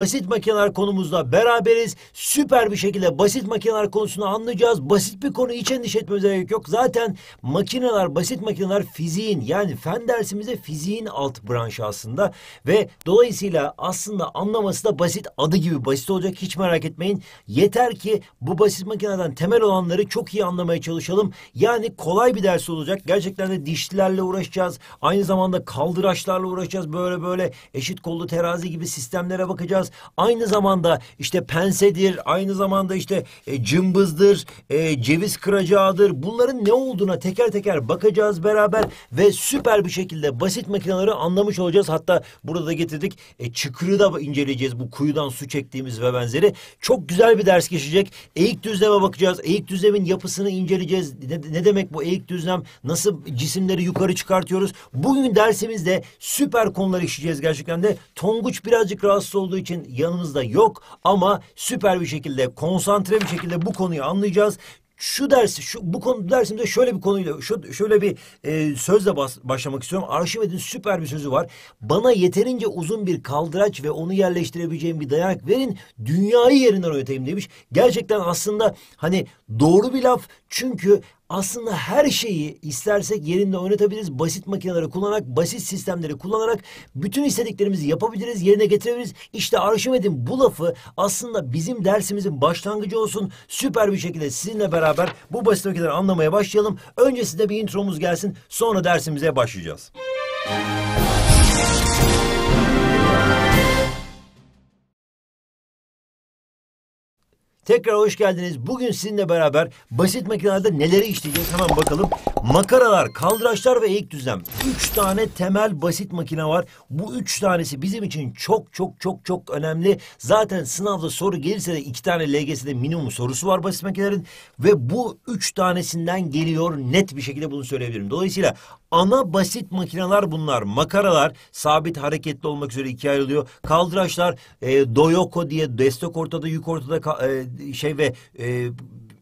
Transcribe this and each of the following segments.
Basit makineler konumuzda beraberiz. Süper bir şekilde basit makineler konusunu anlayacağız. Basit bir konu hiç endişe etmemize gerek yok. Zaten makineler, basit makineler fiziğin yani fen dersimizde fiziğin alt branşı aslında. Ve dolayısıyla aslında anlaması da basit adı gibi basit olacak hiç merak etmeyin. Yeter ki bu basit makineden temel olanları çok iyi anlamaya çalışalım. Yani kolay bir ders olacak. Gerçekten de dişlilerle uğraşacağız. Aynı zamanda kaldıraçlarla uğraşacağız. Böyle böyle eşit kollu terazi gibi sistemlere bakacağız olmaz. Aynı zamanda işte pensedir, aynı zamanda işte e, cımbızdır, e, ceviz kıracağıdır. Bunların ne olduğuna teker teker bakacağız beraber ve süper bir şekilde basit makineleri anlamış olacağız. Hatta burada da getirdik e, çıkırı da inceleyeceğiz bu kuyudan su çektiğimiz ve benzeri. Çok güzel bir ders geçecek. Eğik düzleme bakacağız. Eğik düzlemin yapısını inceleyeceğiz. Ne, ne demek bu eğik düzlem? Nasıl cisimleri yukarı çıkartıyoruz? Bugün dersimizde süper konular işleyeceğiz gerçekten de. Tonguç birazcık rahatsız olduğu için sizin yanınızda yok ama süper bir şekilde konsantre bir şekilde bu konuyu anlayacağız şu ders, şu, bu konu dersimde şöyle bir konuyla, şu, şöyle bir e, sözle bas, başlamak istiyorum. Arşimed'in süper bir sözü var. Bana yeterince uzun bir kaldıraç ve onu yerleştirebileceğim bir dayak verin. Dünyayı yerinden oynatayım demiş. Gerçekten aslında hani doğru bir laf. Çünkü aslında her şeyi istersek yerinde oynatabiliriz. Basit makineleri kullanarak, basit sistemleri kullanarak bütün istediklerimizi yapabiliriz, yerine getirebiliriz. İşte Arşimed'in bu lafı aslında bizim dersimizin başlangıcı olsun. Süper bir şekilde sizinle beraber bu basit makineleri anlamaya başlayalım. Öncesinde bir intromuz gelsin, sonra dersimize başlayacağız. Müzik Tekrar hoş geldiniz. Bugün sizinle beraber basit makinelerde neleri işleyeceğiz hemen bakalım. Makaralar, kaldıraçlar ve eğik düzlem. Üç tane temel basit makine var. Bu üç tanesi bizim için çok çok çok çok önemli. Zaten sınavda soru gelirse de iki tane LGS'de minimum sorusu var basit makinelerin. Ve bu üç tanesinden geliyor net bir şekilde bunu söyleyebilirim. Dolayısıyla ana basit makineler bunlar. Makaralar sabit hareketli olmak üzere ikiye ayrılıyor. Kaldıraçlar e, doyoko diye destek ortada, yük ortada e, şey ve e,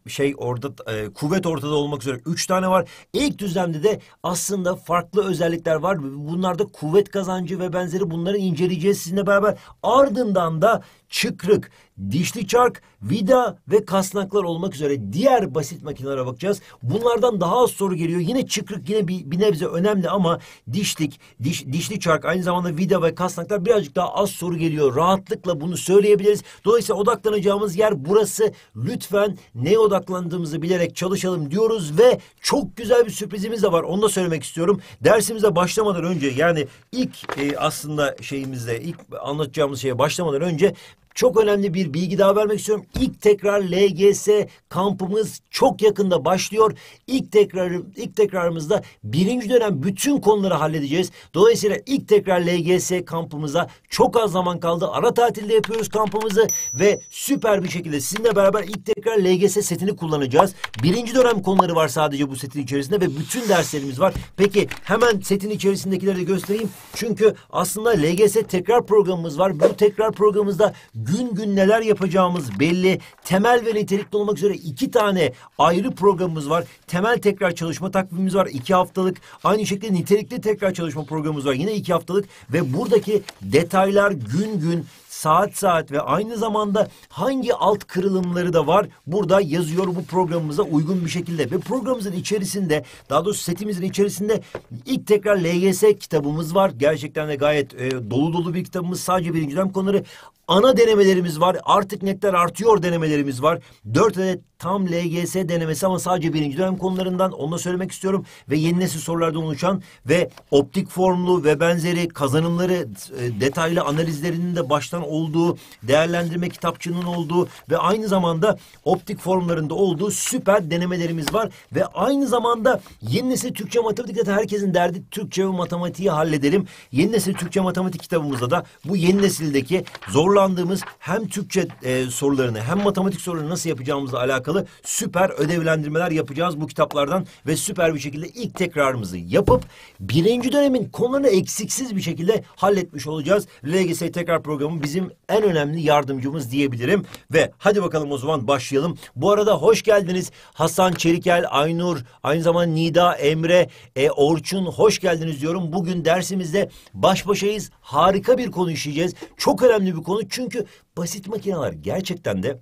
şey orada e, kuvvet ortada olmak üzere üç tane var. İlk düzlemde de aslında farklı özellikler var. Bunlarda kuvvet kazancı ve benzeri bunları inceleyeceğiz sizinle beraber. Ardından da çıkrık, dişli çark, vida ve kasnaklar olmak üzere diğer basit makinelere bakacağız. Bunlardan daha az soru geliyor. Yine çıkrık yine bir, bir nebze önemli ama dişlik, diş, dişli çark aynı zamanda vida ve kasnaklar birazcık daha az soru geliyor. Rahatlıkla bunu söyleyebiliriz. Dolayısıyla odaklanacağımız yer burası. Lütfen neye odaklandığımızı bilerek çalışalım diyoruz ve çok güzel bir sürprizimiz de var. Onu da söylemek istiyorum. Dersimize başlamadan önce yani ilk e, aslında şeyimizde ilk anlatacağımız şeye başlamadan önce çok önemli bir bilgi daha vermek istiyorum. İlk tekrar LGS kampımız çok yakında başlıyor. İlk tekrar ilk tekrarımızda birinci dönem bütün konuları halledeceğiz. Dolayısıyla ilk tekrar LGS kampımıza çok az zaman kaldı. Ara tatilde yapıyoruz kampımızı ve süper bir şekilde sizinle beraber ilk tekrar LGS setini kullanacağız. Birinci dönem konuları var sadece bu setin içerisinde ve bütün derslerimiz var. Peki hemen setin içerisindekileri de göstereyim. Çünkü aslında LGS tekrar programımız var. Bu tekrar programımızda gün gün neler yapacağımız belli. Temel ve nitelikli olmak üzere iki tane ayrı programımız var. Temel tekrar çalışma takvimimiz var. iki haftalık. Aynı şekilde nitelikli tekrar çalışma programımız var. Yine iki haftalık ve buradaki detaylar gün gün saat saat ve aynı zamanda hangi alt kırılımları da var burada yazıyor bu programımıza uygun bir şekilde. Ve programımızın içerisinde daha doğrusu setimizin içerisinde ilk tekrar LGS kitabımız var. Gerçekten de gayet e, dolu dolu bir kitabımız sadece birinci dönem konuları. Ana denemelerimiz var. Artık netler artıyor denemelerimiz var. Dört adet tam LGS denemesi ama sadece birinci dönem konularından onu da söylemek istiyorum. Ve yeni nesil sorulardan oluşan ve optik formlu ve benzeri kazanımları e, detaylı analizlerinin de baştan olduğu, değerlendirme kitapçının olduğu ve aynı zamanda optik formlarında olduğu süper denemelerimiz var. Ve aynı zamanda yeni nesil Türkçe matematikte herkesin derdi Türkçe ve matematiği halledelim. Yeni nesil Türkçe matematik kitabımızda da bu yeni nesildeki zorlandığımız hem Türkçe e, sorularını hem matematik sorularını nasıl yapacağımızla alakalı alakalı süper ödevlendirmeler yapacağız bu kitaplardan ve süper bir şekilde ilk tekrarımızı yapıp birinci dönemin konularını eksiksiz bir şekilde halletmiş olacağız. LGS tekrar programı bizim en önemli yardımcımız diyebilirim ve hadi bakalım o zaman başlayalım. Bu arada hoş geldiniz Hasan Çerikel, Aynur, aynı zamanda Nida, Emre, e, Orçun hoş geldiniz diyorum. Bugün dersimizde baş başayız. Harika bir konu işleyeceğiz. Çok önemli bir konu çünkü basit makineler gerçekten de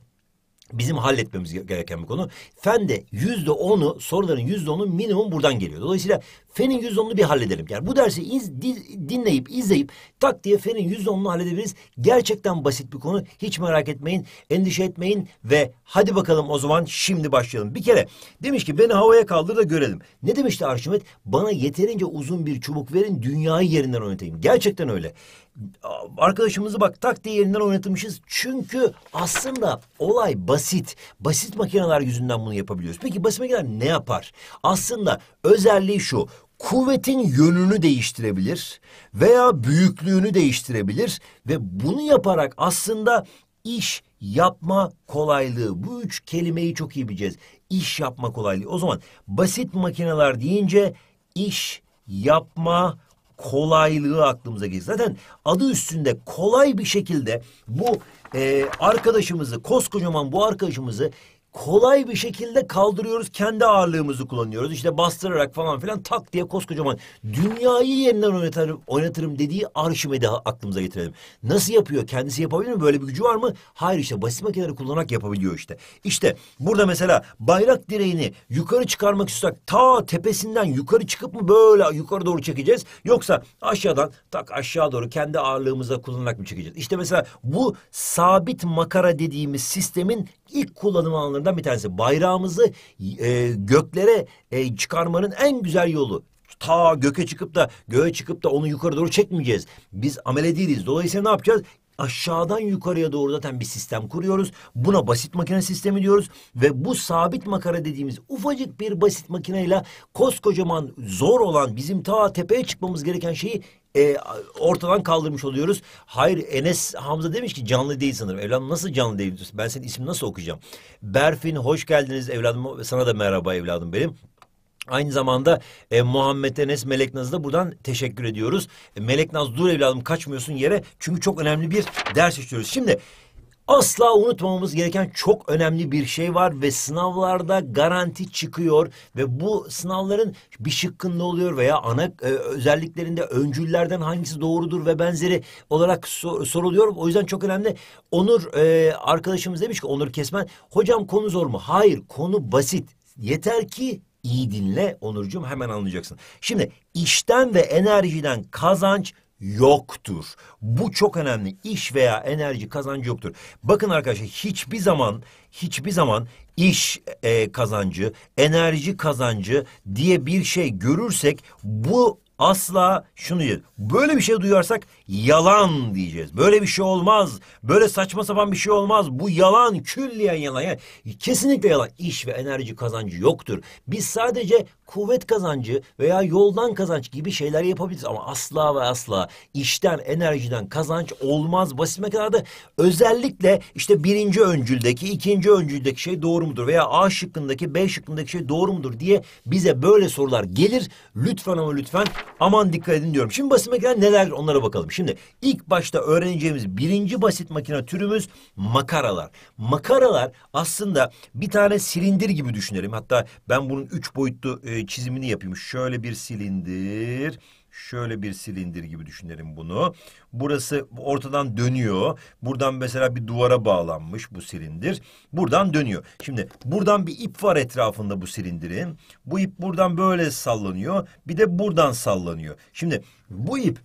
bizim halletmemiz gereken bir konu. Fen de yüzde onu soruların yüzde onu minimum buradan geliyor. Dolayısıyla fenin yüzde onunu bir halledelim. Yani bu dersi iz, dinleyip izleyip tak diye fenin yüzde onunu halledebiliriz. Gerçekten basit bir konu. Hiç merak etmeyin, endişe etmeyin ve hadi bakalım o zaman şimdi başlayalım. Bir kere demiş ki beni havaya kaldır da görelim. Ne demişti Arşimet? Bana yeterince uzun bir çubuk verin dünyayı yerinden oynatayım. Gerçekten öyle arkadaşımızı bak tak diye yerinden oynatmışız. Çünkü aslında olay basit. Basit makineler yüzünden bunu yapabiliyoruz. Peki basit makineler ne yapar? Aslında özelliği şu. Kuvvetin yönünü değiştirebilir veya büyüklüğünü değiştirebilir ve bunu yaparak aslında iş yapma kolaylığı. Bu üç kelimeyi çok iyi bileceğiz. İş yapma kolaylığı. O zaman basit makineler deyince iş yapma kolaylığı aklımıza gelir. Zaten adı üstünde kolay bir şekilde bu e, arkadaşımızı, koskocaman bu arkadaşımızı kolay bir şekilde kaldırıyoruz. Kendi ağırlığımızı kullanıyoruz. İşte bastırarak falan filan tak diye koskocaman dünyayı yeniden oynatırım, oynatırım dediği Arşimed'i aklımıza getirelim. Nasıl yapıyor? Kendisi yapabilir mi? Böyle bir gücü var mı? Hayır işte basit makineleri kullanarak yapabiliyor işte. İşte burada mesela bayrak direğini yukarı çıkarmak istiyorsak ta tepesinden yukarı çıkıp mı böyle yukarı doğru çekeceğiz? Yoksa aşağıdan tak aşağı doğru kendi ağırlığımızla kullanarak mı çekeceğiz? İşte mesela bu sabit makara dediğimiz sistemin ilk kullanım alanlarından bir tanesi. Bayrağımızı e, göklere e, çıkarmanın en güzel yolu ta göke çıkıp da göğe çıkıp da onu yukarı doğru çekmeyeceğiz. Biz amele değiliz. Dolayısıyla ne yapacağız? aşağıdan yukarıya doğru zaten bir sistem kuruyoruz. Buna basit makine sistemi diyoruz ve bu sabit makara dediğimiz ufacık bir basit makineyle koskocaman zor olan bizim ta tepeye çıkmamız gereken şeyi e, ortadan kaldırmış oluyoruz. Hayır Enes Hamza demiş ki canlı değil sanırım. Evladım nasıl canlı değil? Ben senin ismini nasıl okuyacağım? Berfin hoş geldiniz evladım. Sana da merhaba evladım benim. Aynı zamanda e, Muhammed Enes Meleknaz'a da buradan teşekkür ediyoruz. E, Naz dur evladım kaçmıyorsun yere çünkü çok önemli bir ders işliyoruz. Şimdi asla unutmamamız gereken çok önemli bir şey var ve sınavlarda garanti çıkıyor ve bu sınavların bir şıkkında oluyor veya ana e, özelliklerinde öncüllerden hangisi doğrudur ve benzeri olarak so soruluyor. O yüzden çok önemli. Onur e, arkadaşımız demiş ki Onur Kesmen hocam konu zor mu? Hayır konu basit. Yeter ki İyi dinle Onurcuğum hemen anlayacaksın. Şimdi işten ve enerjiden kazanç yoktur. Bu çok önemli. İş veya enerji kazancı yoktur. Bakın arkadaşlar hiçbir zaman hiçbir zaman iş e, kazancı, enerji kazancı diye bir şey görürsek bu asla şunu diyor. Böyle bir şey duyarsak Yalan diyeceğiz. Böyle bir şey olmaz. Böyle saçma sapan bir şey olmaz. Bu yalan, külliyen yalan. Yani kesinlikle yalan. İş ve enerji kazancı yoktur. Biz sadece kuvvet kazancı veya yoldan kazanç gibi şeyler yapabiliriz. Ama asla ve asla işten, enerjiden kazanç olmaz. Basit mekanlarda özellikle işte birinci öncüldeki, ikinci öncüldeki şey doğru mudur? Veya A şıkkındaki, B şıkkındaki şey doğru mudur diye bize böyle sorular gelir. Lütfen ama lütfen Aman dikkat edin diyorum. Şimdi basit makine neler onlara bakalım. Şimdi ilk başta öğreneceğimiz birinci basit makine türümüz makaralar. Makaralar aslında bir tane silindir gibi düşünelim. Hatta ben bunun üç boyutlu e, çizimini yapayım. Şöyle bir silindir. Şöyle bir silindir gibi düşünelim bunu. Burası ortadan dönüyor. Buradan mesela bir duvara bağlanmış bu silindir. Buradan dönüyor. Şimdi buradan bir ip var etrafında bu silindirin. Bu ip buradan böyle sallanıyor. Bir de buradan sallanıyor. Şimdi bu ip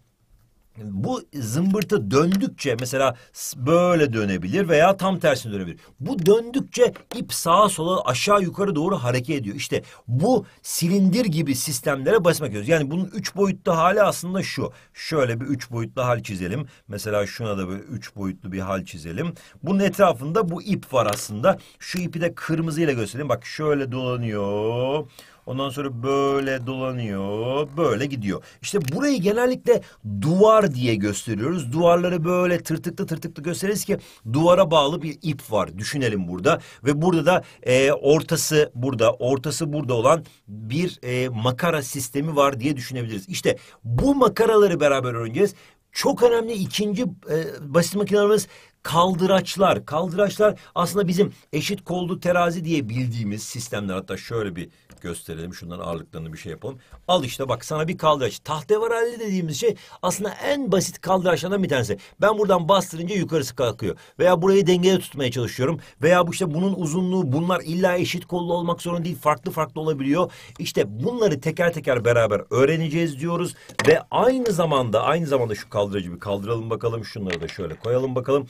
bu zımbırtı döndükçe mesela böyle dönebilir veya tam tersine dönebilir. Bu döndükçe ip sağa sola aşağı yukarı doğru hareket ediyor. İşte bu silindir gibi sistemlere basmak ediyoruz. Yani bunun üç boyutlu hali aslında şu. Şöyle bir üç boyutlu hal çizelim. Mesela şuna da böyle üç boyutlu bir hal çizelim. Bunun etrafında bu ip var aslında. Şu ipi de kırmızıyla göstereyim. Bak şöyle dolanıyor. Ondan sonra böyle dolanıyor, böyle gidiyor. İşte burayı genellikle duvar diye gösteriyoruz. Duvarları böyle tırtıklı tırtıklı gösteririz ki duvara bağlı bir ip var. Düşünelim burada ve burada da e, ortası burada, ortası burada olan bir e, makara sistemi var diye düşünebiliriz. İşte bu makaraları beraber öğreneceğiz. Çok önemli ikinci e, basit makinamız kaldıraçlar. Kaldıraçlar aslında bizim eşit kollu terazi diye bildiğimiz sistemler. Hatta şöyle bir gösterelim. Şunların ağırlıklarını bir şey yapalım. Al işte bak sana bir kaldıraç. Tahtevarali dediğimiz şey aslında en basit kaldıraçlardan bir tanesi. Ben buradan bastırınca yukarısı kalkıyor. Veya burayı dengede tutmaya çalışıyorum. Veya bu işte bunun uzunluğu bunlar illa eşit kollu olmak zorunda değil. Farklı farklı olabiliyor. İşte bunları teker teker beraber öğreneceğiz diyoruz. Ve aynı zamanda aynı zamanda şu kaldıracı bir kaldıralım bakalım. Şunları da şöyle koyalım bakalım.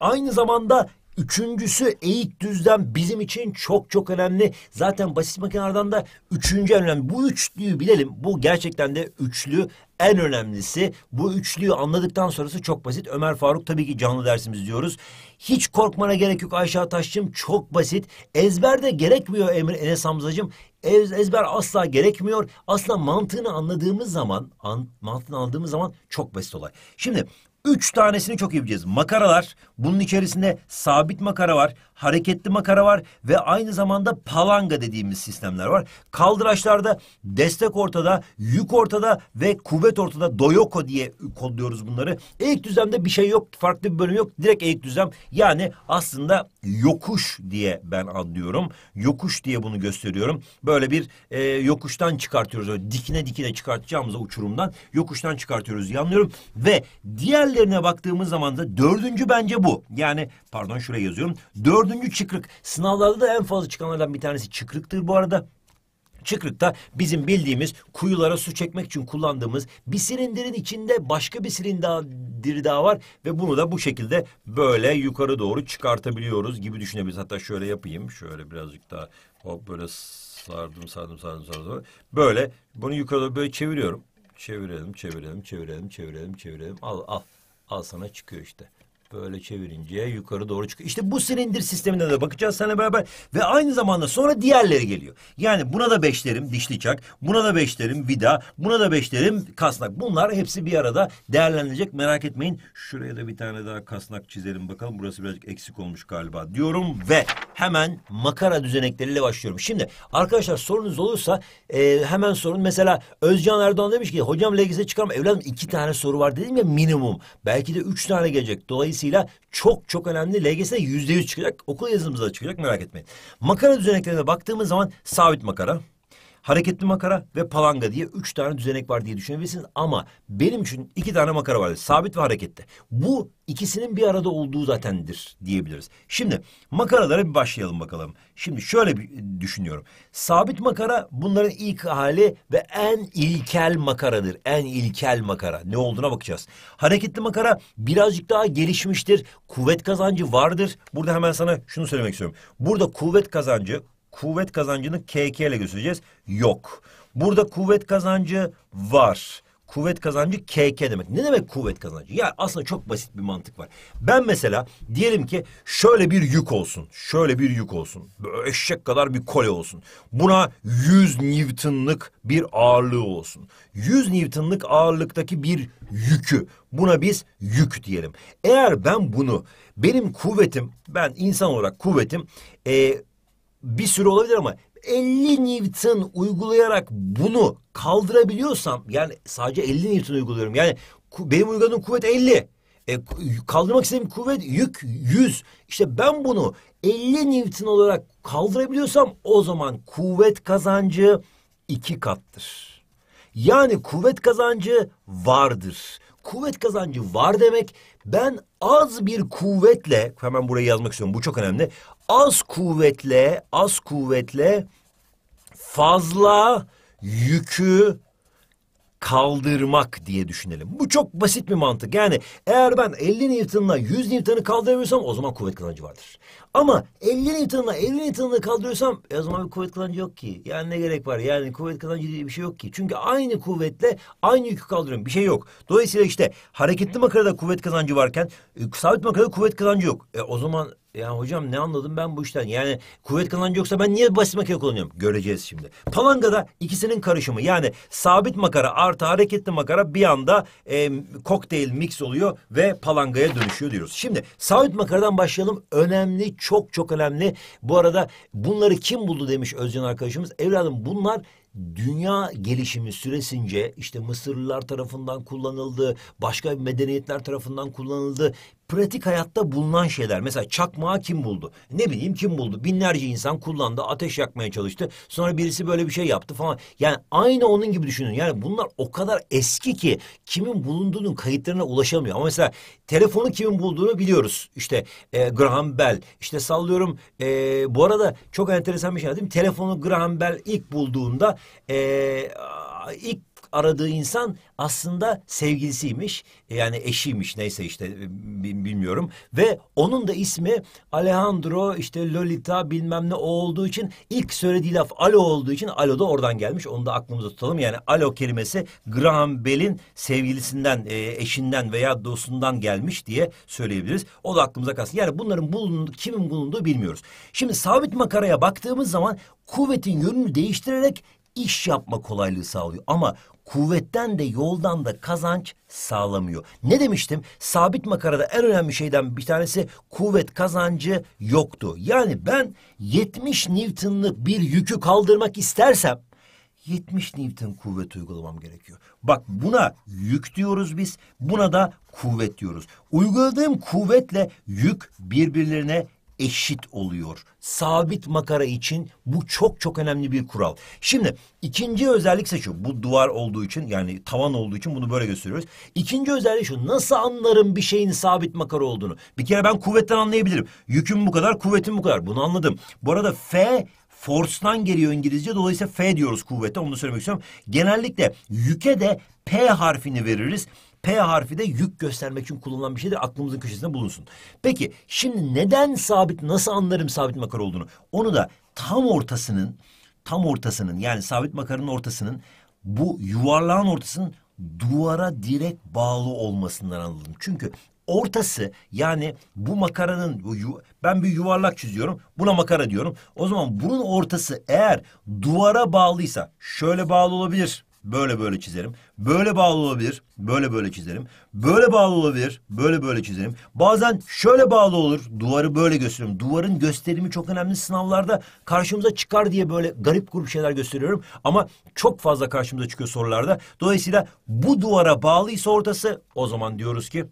Aynı zamanda Üçüncüsü eğik düzlem bizim için çok çok önemli. Zaten basit makinelerden de üçüncü en önemli. Bu üçlüyü bilelim. Bu gerçekten de üçlü en önemlisi. Bu üçlüyü anladıktan sonrası çok basit. Ömer Faruk tabii ki canlı dersimiz diyoruz. Hiç korkmana gerek yok Ayşe Ataş'cığım. Çok basit. Ezber de gerekmiyor Emre Enes Hamzacığım. Ez, ezber asla gerekmiyor. Aslında mantığını anladığımız zaman, an, mantığını anladığımız zaman çok basit olay. Şimdi Üç tanesini çok iyi bileceğiz. Makaralar, bunun içerisinde sabit makara var, hareketli makara var ve aynı zamanda palanga dediğimiz sistemler var. Kaldıraçlarda destek ortada, yük ortada ve kuvvet ortada. Doyoko diye kodluyoruz bunları. Eğik düzlemde bir şey yok, farklı bir bölüm yok. Direkt eğik düzlem. Yani aslında yokuş diye ben anlıyorum. Yokuş diye bunu gösteriyorum. Böyle bir e, yokuştan çıkartıyoruz. Öyle dikine dikine çıkartacağımıza uçurumdan yokuştan çıkartıyoruz diye anlıyorum. Ve diğerlerine baktığımız zaman da dördüncü bence bu. Yani pardon şuraya yazıyorum. Dördüncü çıkrık. Sınavlarda da en fazla çıkanlardan bir tanesi çıkrıktır bu arada. Çıkrık'ta bizim bildiğimiz kuyulara su çekmek için kullandığımız bir silindirin içinde başka bir silindir daha var ve bunu da bu şekilde böyle yukarı doğru çıkartabiliyoruz gibi düşünebiliriz. Hatta şöyle yapayım. Şöyle birazcık daha hop böyle sardım sardım sardım sardım. Böyle bunu yukarı doğru böyle çeviriyorum. Çevirelim, çevirelim, çevirelim, çevirelim, çevirelim. Al, al. Al sana çıkıyor işte. Böyle çevirince yukarı doğru çıkıyor. İşte bu silindir sistemine de bakacağız seninle beraber. Ve aynı zamanda sonra diğerleri geliyor. Yani buna da beşlerim dişli çak, buna da beşlerim vida, buna da beşlerim kasnak. Bunlar hepsi bir arada değerlenilecek merak etmeyin. Şuraya da bir tane daha kasnak çizelim bakalım. Burası birazcık eksik olmuş galiba diyorum ve hemen makara düzenekleriyle başlıyorum. Şimdi arkadaşlar sorunuz olursa e, hemen sorun. Mesela Özcan Erdoğan demiş ki hocam LGS'e çıkarma. Evladım iki tane soru var dedim ya minimum. Belki de üç tane gelecek. Dolayısıyla Dolayısıyla çok çok önemli. LGS yüzde yüz çıkacak. Okul yazımızda çıkacak merak etmeyin. Makara düzeneklerine baktığımız zaman sabit makara hareketli makara ve palanga diye üç tane düzenek var diye düşünebilirsiniz. Ama benim için iki tane makara var. Sabit ve hareketli. Bu ikisinin bir arada olduğu zatendir diyebiliriz. Şimdi makaralara bir başlayalım bakalım. Şimdi şöyle bir düşünüyorum. Sabit makara bunların ilk hali ve en ilkel makaradır. En ilkel makara. Ne olduğuna bakacağız. Hareketli makara birazcık daha gelişmiştir. Kuvvet kazancı vardır. Burada hemen sana şunu söylemek istiyorum. Burada kuvvet kazancı kuvvet kazancını KK ile göstereceğiz. Yok. Burada kuvvet kazancı var. Kuvvet kazancı KK demek. Ne demek kuvvet kazancı? Ya aslında çok basit bir mantık var. Ben mesela diyelim ki şöyle bir yük olsun. Şöyle bir yük olsun. Böyle eşek kadar bir kole olsun. Buna 100 Newton'lık bir ağırlığı olsun. 100 Newton'lık ağırlıktaki bir yükü. Buna biz yük diyelim. Eğer ben bunu benim kuvvetim ben insan olarak kuvvetim bir sürü olabilir ama 50 Newton uygulayarak bunu kaldırabiliyorsam yani sadece 50 Newton uyguluyorum. Yani benim uyguladığım kuvvet 50. E, kaldırmak istediğim kuvvet yük 100. İşte ben bunu 50 Newton olarak kaldırabiliyorsam o zaman kuvvet kazancı iki kattır. Yani kuvvet kazancı vardır. Kuvvet kazancı var demek ben az bir kuvvetle hemen burayı yazmak istiyorum bu çok önemli az kuvvetle, az kuvvetle fazla yükü kaldırmak diye düşünelim. Bu çok basit bir mantık. Yani eğer ben 50 Newton'la 100 Newton'ı kaldıramıyorsam o zaman kuvvet kazancı vardır. Ama 50 Newton'la 50 Newton'ı kaldırıyorsam e, o zaman bir kuvvet kazancı yok ki. Yani ne gerek var? Yani kuvvet kazancı diye bir şey yok ki. Çünkü aynı kuvvetle aynı yükü kaldırıyorum. Bir şey yok. Dolayısıyla işte hareketli makarada kuvvet kazancı varken e, sabit makarada kuvvet kazancı yok. E, o zaman ya hocam ne anladım ben bu işten? Yani kuvvet kazancı yoksa ben niye basit makara kullanıyorum? Göreceğiz şimdi. Palangada ikisinin karışımı yani sabit makara artı hareketli makara bir anda e, kokteyl mix oluyor ve palangaya dönüşüyor diyoruz. Şimdi sabit makaradan başlayalım. Önemli, çok çok önemli. Bu arada bunları kim buldu demiş Özcan arkadaşımız. Evladım bunlar dünya gelişimi süresince işte Mısırlılar tarafından kullanıldı, başka medeniyetler tarafından kullanıldı pratik hayatta bulunan şeyler. Mesela çakmağı kim buldu? Ne bileyim kim buldu? Binlerce insan kullandı, ateş yakmaya çalıştı. Sonra birisi böyle bir şey yaptı falan. Yani aynı onun gibi düşünün. Yani bunlar o kadar eski ki kimin bulunduğunun kayıtlarına ulaşamıyor. Ama mesela telefonu kimin bulduğunu biliyoruz. İşte e, Graham Bell. İşte sallıyorum. E, bu arada çok enteresan bir şey değil mi? Telefonu Graham Bell ilk bulduğunda e, ilk aradığı insan aslında sevgilisiymiş. E, yani eşiymiş neyse işte e, bilmiyorum. Ve onun da ismi Alejandro işte Lolita bilmem ne o olduğu için ilk söylediği laf Alo olduğu için Alo da oradan gelmiş. Onu da aklımızda tutalım. Yani Alo kelimesi Graham Bell'in sevgilisinden, e, eşinden veya dostundan gelmiş diye söyleyebiliriz. O da aklımıza kalsın. Yani bunların bulunduğu, kimin bulunduğu bilmiyoruz. Şimdi sabit makaraya baktığımız zaman kuvvetin yönünü değiştirerek iş yapma kolaylığı sağlıyor. Ama kuvvetten de yoldan da kazanç sağlamıyor. Ne demiştim? Sabit makarada en önemli şeyden bir tanesi kuvvet kazancı yoktu. Yani ben 70 Newton'lık bir yükü kaldırmak istersem 70 Newton kuvvet uygulamam gerekiyor. Bak buna yük diyoruz biz, buna da kuvvet diyoruz. Uyguladığım kuvvetle yük birbirlerine eşit oluyor. Sabit makara için bu çok çok önemli bir kural. Şimdi ikinci özellik şu. Bu duvar olduğu için yani tavan olduğu için bunu böyle gösteriyoruz. İkinci özellik şu. Nasıl anlarım bir şeyin sabit makara olduğunu? Bir kere ben kuvvetten anlayabilirim. Yüküm bu kadar, kuvvetim bu kadar. Bunu anladım. Bu arada F Force'dan geliyor İngilizce. Dolayısıyla F diyoruz kuvvete. Onu da söylemek istiyorum. Genellikle yüke de P harfini veririz. P harfi de yük göstermek için kullanılan bir şeydir. Aklımızın köşesinde bulunsun. Peki şimdi neden sabit nasıl anlarım sabit makara olduğunu? Onu da tam ortasının tam ortasının yani sabit makaranın ortasının bu yuvarlağın ortasının duvara direkt bağlı olmasından anladım. Çünkü ortası yani bu makaranın bu ben bir yuvarlak çiziyorum buna makara diyorum. O zaman bunun ortası eğer duvara bağlıysa şöyle bağlı olabilir. Böyle böyle çizerim. Böyle bağlı olabilir. Böyle böyle çizerim. Böyle bağlı olabilir. Böyle böyle çizerim. Bazen şöyle bağlı olur. Duvarı böyle gösteririm. Duvarın gösterimi çok önemli. Sınavlarda karşımıza çıkar diye böyle garip grup şeyler gösteriyorum. Ama çok fazla karşımıza çıkıyor sorularda. Dolayısıyla bu duvara bağlıysa ortası o zaman diyoruz ki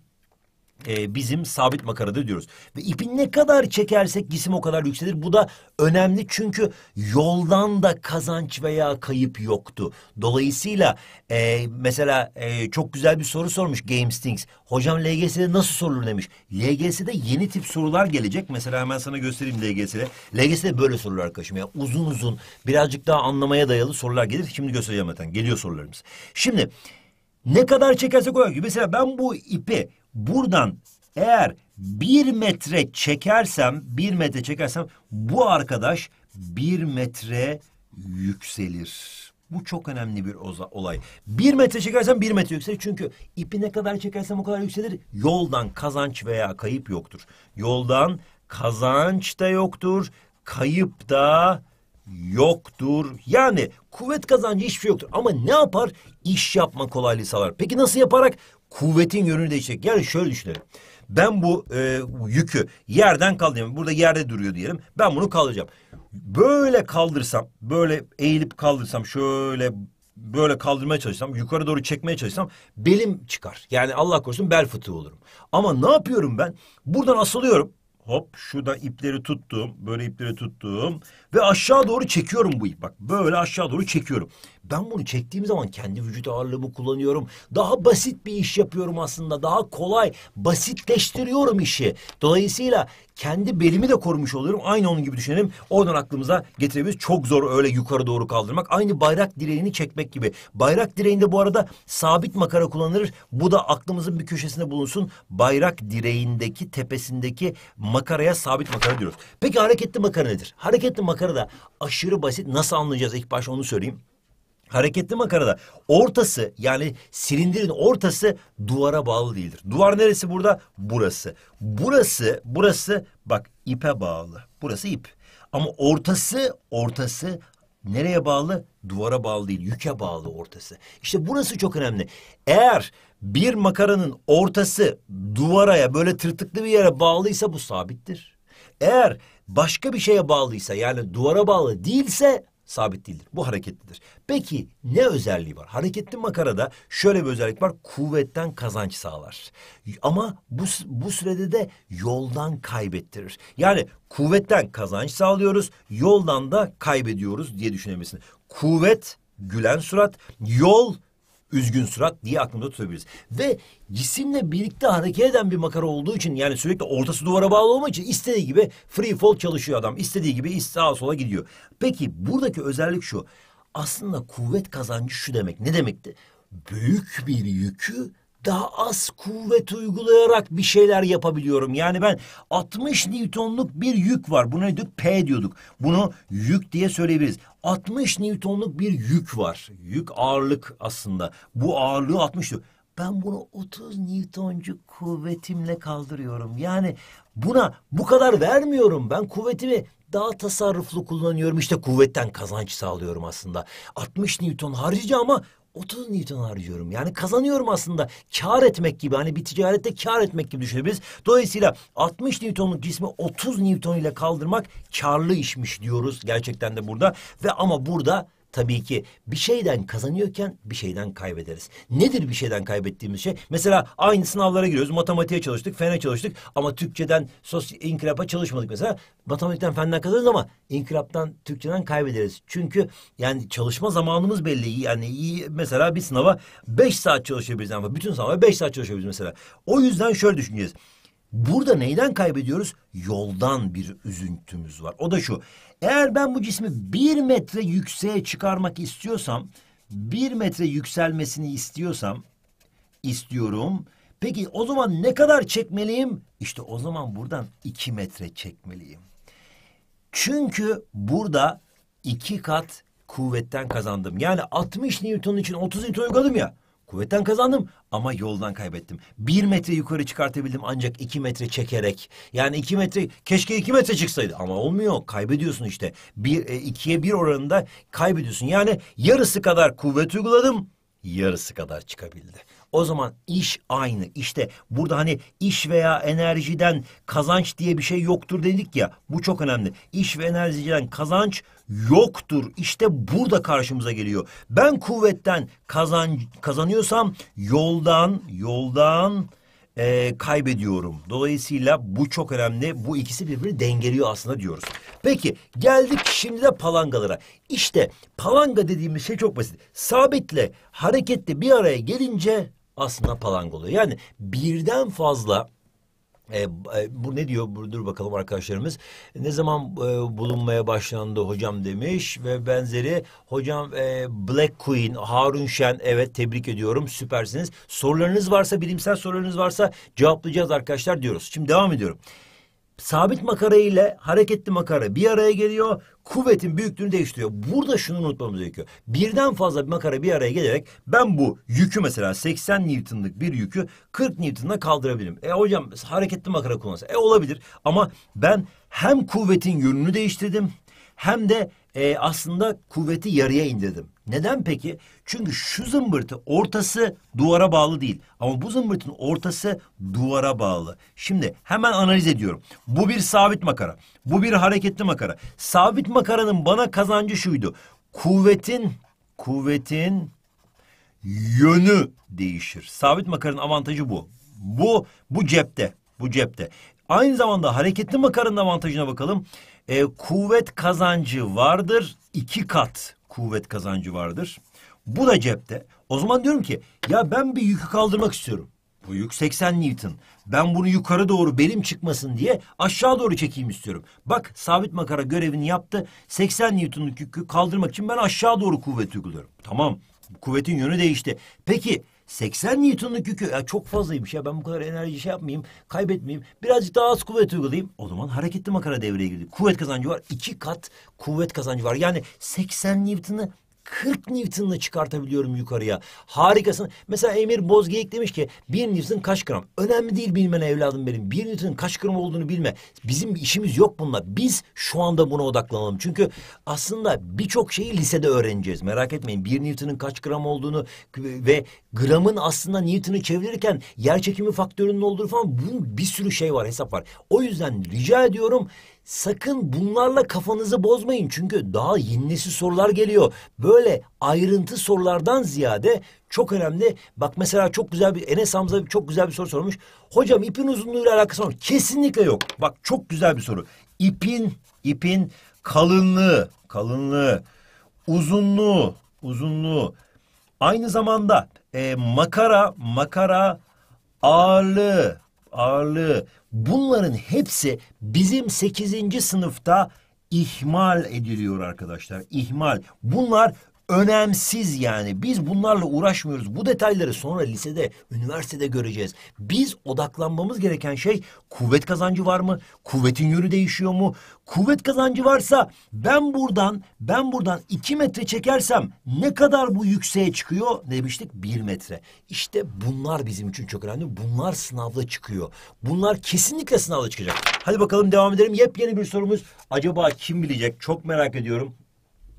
e, bizim sabit makarada diyoruz. Ve ipi ne kadar çekersek cisim o kadar yükselir. Bu da önemli çünkü yoldan da kazanç veya kayıp yoktu. Dolayısıyla e, mesela e, çok güzel bir soru sormuş GameStings. Hocam LGS'de nasıl sorulur demiş. LGS'de yeni tip sorular gelecek. Mesela hemen sana göstereyim LGS'de. LGS'de böyle sorular arkadaşım. Yani uzun uzun birazcık daha anlamaya dayalı sorular gelir. Şimdi göstereceğim zaten. Geliyor sorularımız. Şimdi ne kadar çekersek o kadar. Mesela ben bu ipi Buradan eğer bir metre çekersem, bir metre çekersem bu arkadaş bir metre yükselir. Bu çok önemli bir olay. Bir metre çekersem bir metre yükselir. Çünkü ipi ne kadar çekersem o kadar yükselir. Yoldan kazanç veya kayıp yoktur. Yoldan kazanç da yoktur. Kayıp da yoktur. Yani kuvvet kazancı hiçbir şey yoktur. Ama ne yapar? İş yapma kolaylığı sağlar. Peki nasıl yaparak? kuvvetin yönünü değişecek. Yani şöyle düşünelim. Ben bu e, yükü yerden kaldırayım. Burada yerde duruyor diyelim. Ben bunu kaldıracağım. Böyle kaldırsam, böyle eğilip kaldırsam, şöyle böyle kaldırmaya çalışsam, yukarı doğru çekmeye çalışsam belim çıkar. Yani Allah korusun bel fıtığı olurum. Ama ne yapıyorum ben? Buradan asılıyorum. Hop şurada ipleri tuttum, böyle ipleri tuttum. Ve aşağı doğru çekiyorum bu ip. Bak böyle aşağı doğru çekiyorum. Ben bunu çektiğim zaman kendi vücut ağırlığımı kullanıyorum. Daha basit bir iş yapıyorum aslında. Daha kolay, basitleştiriyorum işi. Dolayısıyla kendi belimi de korumuş oluyorum. Aynı onun gibi düşünelim. Oradan aklımıza getirebiliriz. Çok zor öyle yukarı doğru kaldırmak. Aynı bayrak direğini çekmek gibi. Bayrak direğinde bu arada sabit makara kullanılır. Bu da aklımızın bir köşesinde bulunsun. Bayrak direğindeki tepesindeki makaraya sabit makara diyoruz. Peki hareketli makara nedir? Hareketli makara makarada aşırı basit nasıl anlayacağız ilk başta onu söyleyeyim. Hareketli makarada ortası yani silindirin ortası duvara bağlı değildir. Duvar neresi burada? Burası. Burası, burası bak ipe bağlı. Burası ip. Ama ortası, ortası nereye bağlı? Duvara bağlı değil, yüke bağlı ortası. İşte burası çok önemli. Eğer bir makaranın ortası duvaraya böyle tırtıklı bir yere bağlıysa bu sabittir. Eğer başka bir şeye bağlıysa yani duvara bağlı değilse sabit değildir. Bu hareketlidir. Peki ne özelliği var? Hareketli makarada şöyle bir özellik var. Kuvvetten kazanç sağlar. Ama bu, bu sürede de yoldan kaybettirir. Yani kuvvetten kazanç sağlıyoruz. Yoldan da kaybediyoruz diye düşünebilirsin. Kuvvet gülen surat, yol üzgün surat diye aklımda tutabiliriz. Ve cisimle birlikte hareket eden bir makara olduğu için yani sürekli ortası duvara bağlı olmak için istediği gibi free fall çalışıyor adam. İstediği gibi sağa sola gidiyor. Peki buradaki özellik şu. Aslında kuvvet kazancı şu demek. Ne demekti? Büyük bir yükü daha az kuvvet uygulayarak bir şeyler yapabiliyorum. Yani ben 60 Newton'luk bir yük var. Buna ne diyorduk? P diyorduk. Bunu yük diye söyleyebiliriz. 60 Newton'luk bir yük var. Yük ağırlık aslında. Bu ağırlığı 60 diyor. Ben bunu 30 Newtoncuk kuvvetimle kaldırıyorum. Yani buna bu kadar vermiyorum. Ben kuvvetimi daha tasarruflu kullanıyorum. İşte kuvvetten kazanç sağlıyorum aslında. 60 Newton harcayacağım ama 30 Newton harcıyorum. Yani kazanıyorum aslında. Kar etmek gibi hani bir ticarette kar etmek gibi düşünebiliriz. Dolayısıyla 60 Newton'luk cismi 30 Newton ile kaldırmak karlı işmiş diyoruz gerçekten de burada. Ve ama burada tabii ki bir şeyden kazanıyorken bir şeyden kaybederiz. Nedir bir şeyden kaybettiğimiz şey? Mesela aynı sınavlara giriyoruz. Matematiğe çalıştık, fene çalıştık ama Türkçeden sosyal inkılapa çalışmadık mesela. Matematikten fenden kazanırız ama inkılaptan Türkçeden kaybederiz. Çünkü yani çalışma zamanımız belli. Yani mesela bir sınava beş saat çalışabiliriz ama bütün sınava beş saat çalışabiliriz mesela. O yüzden şöyle düşüneceğiz. Burada neyden kaybediyoruz? Yoldan bir üzüntümüz var. O da şu. Eğer ben bu cismi bir metre yükseğe çıkarmak istiyorsam, bir metre yükselmesini istiyorsam, istiyorum. Peki o zaman ne kadar çekmeliyim? İşte o zaman buradan iki metre çekmeliyim. Çünkü burada iki kat kuvvetten kazandım. Yani 60 Newton için 30 Newton uyguladım ya. Kuvvetten kazandım. Ama yoldan kaybettim. Bir metre yukarı çıkartabildim ancak iki metre çekerek. Yani iki metre keşke iki metre çıksaydı ama olmuyor. Kaybediyorsun işte. Bir, e, ikiye bir oranında kaybediyorsun. Yani yarısı kadar kuvvet uyguladım yarısı kadar çıkabildi. O zaman iş aynı. İşte burada hani iş veya enerjiden kazanç diye bir şey yoktur dedik ya. Bu çok önemli. İş ve enerjiden kazanç yoktur. İşte burada karşımıza geliyor. Ben kuvvetten kazan kazanıyorsam yoldan yoldan e, kaybediyorum. Dolayısıyla bu çok önemli. Bu ikisi birbirini dengeliyor aslında diyoruz. Peki geldik şimdi de palangalara. İşte palanga dediğimiz şey çok basit. Sabitle hareketle bir araya gelince aslında palanga oluyor. Yani birden fazla e, e, bu ne diyor? Dur bakalım arkadaşlarımız. Ne zaman e, bulunmaya başlandı hocam demiş ve benzeri. Hocam e, Black Queen, Harun Şen evet tebrik ediyorum süpersiniz. Sorularınız varsa bilimsel sorularınız varsa cevaplayacağız arkadaşlar diyoruz. Şimdi devam ediyorum sabit makara ile hareketli makara bir araya geliyor. Kuvvetin büyüklüğünü değiştiriyor. Burada şunu unutmamız gerekiyor. Birden fazla bir makara bir araya gelerek ben bu yükü mesela 80 Newton'lık bir yükü 40 Newton'la kaldırabilirim. E hocam hareketli makara kullansa. E olabilir ama ben hem kuvvetin yönünü değiştirdim hem de e, aslında kuvveti yarıya indirdim. Neden peki? Çünkü şu zımbırtı ortası duvara bağlı değil. Ama bu zımbırtın ortası duvara bağlı. Şimdi hemen analiz ediyorum. Bu bir sabit makara. Bu bir hareketli makara. Sabit makaranın bana kazancı şuydu. Kuvvetin, kuvvetin yönü değişir. Sabit makaranın avantajı bu. Bu, bu cepte. Bu cepte. Aynı zamanda hareketli makaranın avantajına bakalım. E, kuvvet kazancı vardır. iki kat kuvvet kazancı vardır. Bu da cepte. O zaman diyorum ki ya ben bir yükü kaldırmak istiyorum. Bu yük 80 Newton. Ben bunu yukarı doğru benim çıkmasın diye aşağı doğru çekeyim istiyorum. Bak sabit makara görevini yaptı. 80 Newton'luk yükü kaldırmak için ben aşağı doğru kuvvet uyguluyorum. Tamam. Kuvvetin yönü değişti. Peki 80 Newton'luk yükü ya çok fazlaymış ya ben bu kadar enerji şey yapmayayım, kaybetmeyeyim. Birazcık daha az kuvvet uygulayayım. O zaman hareketli makara devreye girdi. Kuvvet kazancı var. iki kat kuvvet kazancı var. Yani 80 Newton'ı 40 Newton'la çıkartabiliyorum yukarıya. Harikasın. Mesela Emir Bozgeyik demiş ki bir Newton kaç gram? Önemli değil bilmen evladım benim. Bir Newton'ın kaç gram olduğunu bilme. Bizim işimiz yok bununla. Biz şu anda buna odaklanalım. Çünkü aslında birçok şeyi lisede öğreneceğiz. Merak etmeyin. Bir newton'un kaç gram olduğunu ve gramın aslında newton'u çevirirken yer çekimi faktörünün olduğunu falan bunun bir sürü şey var hesap var. O yüzden rica ediyorum Sakın bunlarla kafanızı bozmayın çünkü daha yenisi sorular geliyor. Böyle ayrıntı sorulardan ziyade çok önemli. Bak mesela çok güzel bir Enes Hamza çok güzel bir soru sormuş. Hocam ipin uzunluğuyla alakası var. Kesinlikle yok. Bak çok güzel bir soru. İpin ipin kalınlığı, kalınlığı, uzunluğu, uzunluğu aynı zamanda e, makara makara ağırlığı ağırlığı bunların hepsi bizim 8. sınıfta ihmal ediliyor arkadaşlar. İhmal. Bunlar Önemsiz yani. Biz bunlarla uğraşmıyoruz. Bu detayları sonra lisede, üniversitede göreceğiz. Biz odaklanmamız gereken şey kuvvet kazancı var mı? Kuvvetin yönü değişiyor mu? Kuvvet kazancı varsa ben buradan, ben buradan iki metre çekersem ne kadar bu yükseğe çıkıyor? Ne demiştik? Bir metre. İşte bunlar bizim için çok önemli. Bunlar sınavda çıkıyor. Bunlar kesinlikle sınavda çıkacak. Hadi bakalım devam edelim. Yepyeni bir sorumuz. Acaba kim bilecek? Çok merak ediyorum.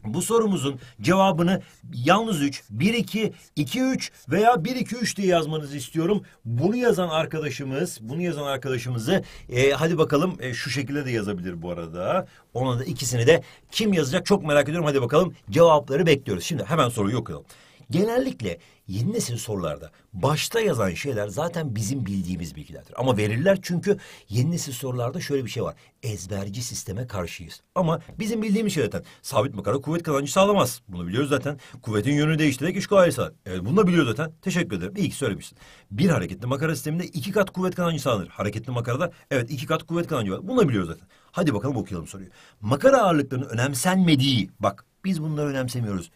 Bu sorumuzun cevabını yalnız 3, 1 2, 2 3 veya 1 2 3 diye yazmanızı istiyorum. Bunu yazan arkadaşımız, bunu yazan arkadaşımızı e, hadi bakalım e, şu şekilde de yazabilir bu arada. Ona da ikisini de kim yazacak çok merak ediyorum. Hadi bakalım cevapları bekliyoruz. Şimdi hemen soruyu okuyalım. Genellikle yeni nesil sorularda başta yazan şeyler zaten bizim bildiğimiz bilgilerdir. Ama verirler çünkü yeni nesil sorularda şöyle bir şey var. Ezberci sisteme karşıyız. Ama bizim bildiğimiz şey zaten sabit makara kuvvet kazancı sağlamaz. Bunu biliyoruz zaten. Kuvvetin yönünü değiştirerek üç gayesi var. Evet bunu da biliyoruz zaten. Teşekkür ederim. İyi ki söylemişsin. Bir hareketli makara sisteminde iki kat kuvvet kazancı sağlanır. Hareketli makarada evet iki kat kuvvet kazancı var. Bunu da biliyoruz zaten. Hadi bakalım okuyalım soruyu. Makara ağırlıklarının önemsenmediği bak biz bunları önemsemiyoruz.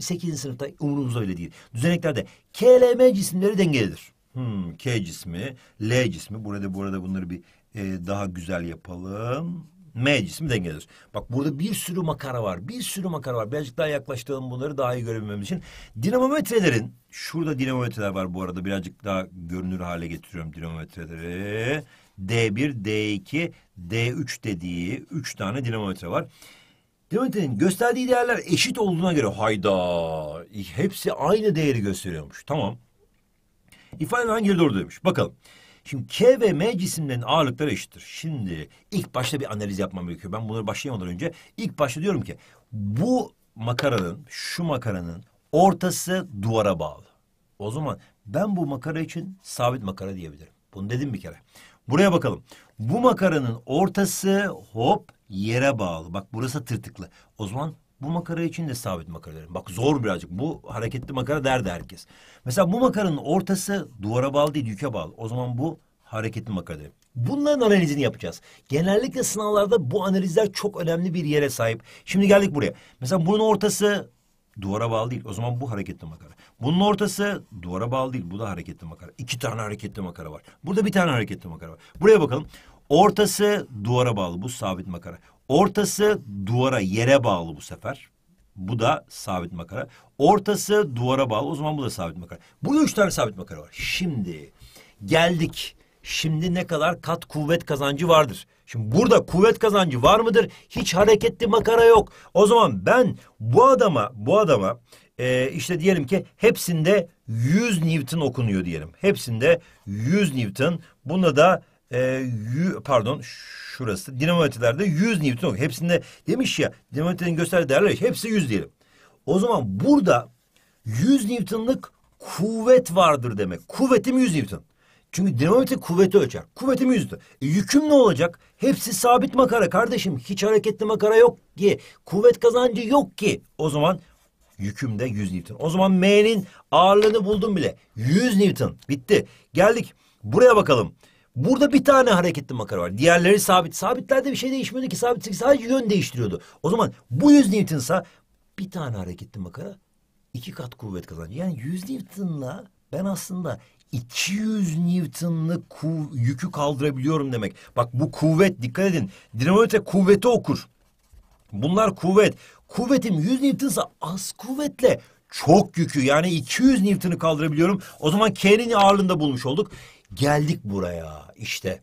8. sınıfta umurumuzda öyle değil. Düzeneklerde KLM cisimleri dengelidir. Hmm, K cismi, L cismi. Burada bu arada bunları bir e, daha güzel yapalım. M cismi dengelidir. Bak burada bir sürü makara var. Bir sürü makara var. Birazcık daha yaklaştıralım bunları daha iyi görebilmemiz için. Dinamometrelerin, şurada dinamometreler var bu arada. Birazcık daha görünür hale getiriyorum dinamometreleri. D1, D2, D3 dediği üç tane dinamometre var. Demetin gösterdiği değerler eşit olduğuna göre hayda hepsi aynı değeri gösteriyormuş. Tamam. İfadeden hangi doğru demiş. Bakalım. Şimdi K ve M cisimlerin ağırlıkları eşittir. Şimdi ilk başta bir analiz yapmam gerekiyor. Ben bunları başlayamadan önce ilk başta diyorum ki bu makaranın, şu makaranın ortası duvara bağlı. O zaman ben bu makara için sabit makara diyebilirim. Bunu dedim bir kere. Buraya bakalım. Bu makaranın ortası hop yere bağlı. Bak burası tırtıklı. O zaman bu makara için de sabit makara Bak zor birazcık. Bu hareketli makara derdi herkes. Mesela bu makaranın ortası duvara bağlı değil, yüke bağlı. O zaman bu hareketli makara Bunların analizini yapacağız. Genellikle sınavlarda bu analizler çok önemli bir yere sahip. Şimdi geldik buraya. Mesela bunun ortası duvara bağlı değil. O zaman bu hareketli makara. Bunun ortası duvara bağlı değil. Bu da hareketli makara. İki tane hareketli makara var. Burada bir tane hareketli makara var. Buraya bakalım. Ortası duvara bağlı. Bu sabit makara. Ortası duvara, yere bağlı bu sefer. Bu da sabit makara. Ortası duvara bağlı. O zaman bu da sabit makara. Bu üç tane sabit makara var. Şimdi geldik. Şimdi ne kadar kat kuvvet kazancı vardır? Şimdi burada kuvvet kazancı var mıdır? Hiç hareketli makara yok. O zaman ben bu adama, bu adama e, işte diyelim ki hepsinde 100 Newton okunuyor diyelim. Hepsinde 100 Newton. Bunda da e, pardon şurası dinamometrelerde 100 Newton. Hepsinde demiş ya dinamometrenin gösterdiği değerler hepsi 100 diyelim. O zaman burada 100 Newton'lık kuvvet vardır demek. Kuvvetim 100 Newton. Çünkü dinamometre kuvveti ölçer. Kuvvetim 100 E, yüküm ne olacak? Hepsi sabit makara kardeşim. Hiç hareketli makara yok ki. Kuvvet kazancı yok ki. O zaman yüküm de 100 Newton. O zaman M'nin ağırlığını buldum bile. 100 Newton. Bitti. Geldik. Buraya bakalım. Burada bir tane hareketli makara var. Diğerleri sabit. Sabitlerde bir şey değişmiyordu ki. Sabit sadece yön değiştiriyordu. O zaman bu 100 Newton'sa bir tane hareketli makara iki kat kuvvet kazanıyor. Yani 100 Newton'la ben aslında 200 Newton'lık yükü kaldırabiliyorum demek. Bak bu kuvvet dikkat edin. Dinamometre kuvveti okur. Bunlar kuvvet. Kuvvetim 100 Newton'sa az kuvvetle çok yükü yani 200 Newton'ı kaldırabiliyorum. O zaman K'nin ağırlığında bulmuş olduk. Geldik buraya işte.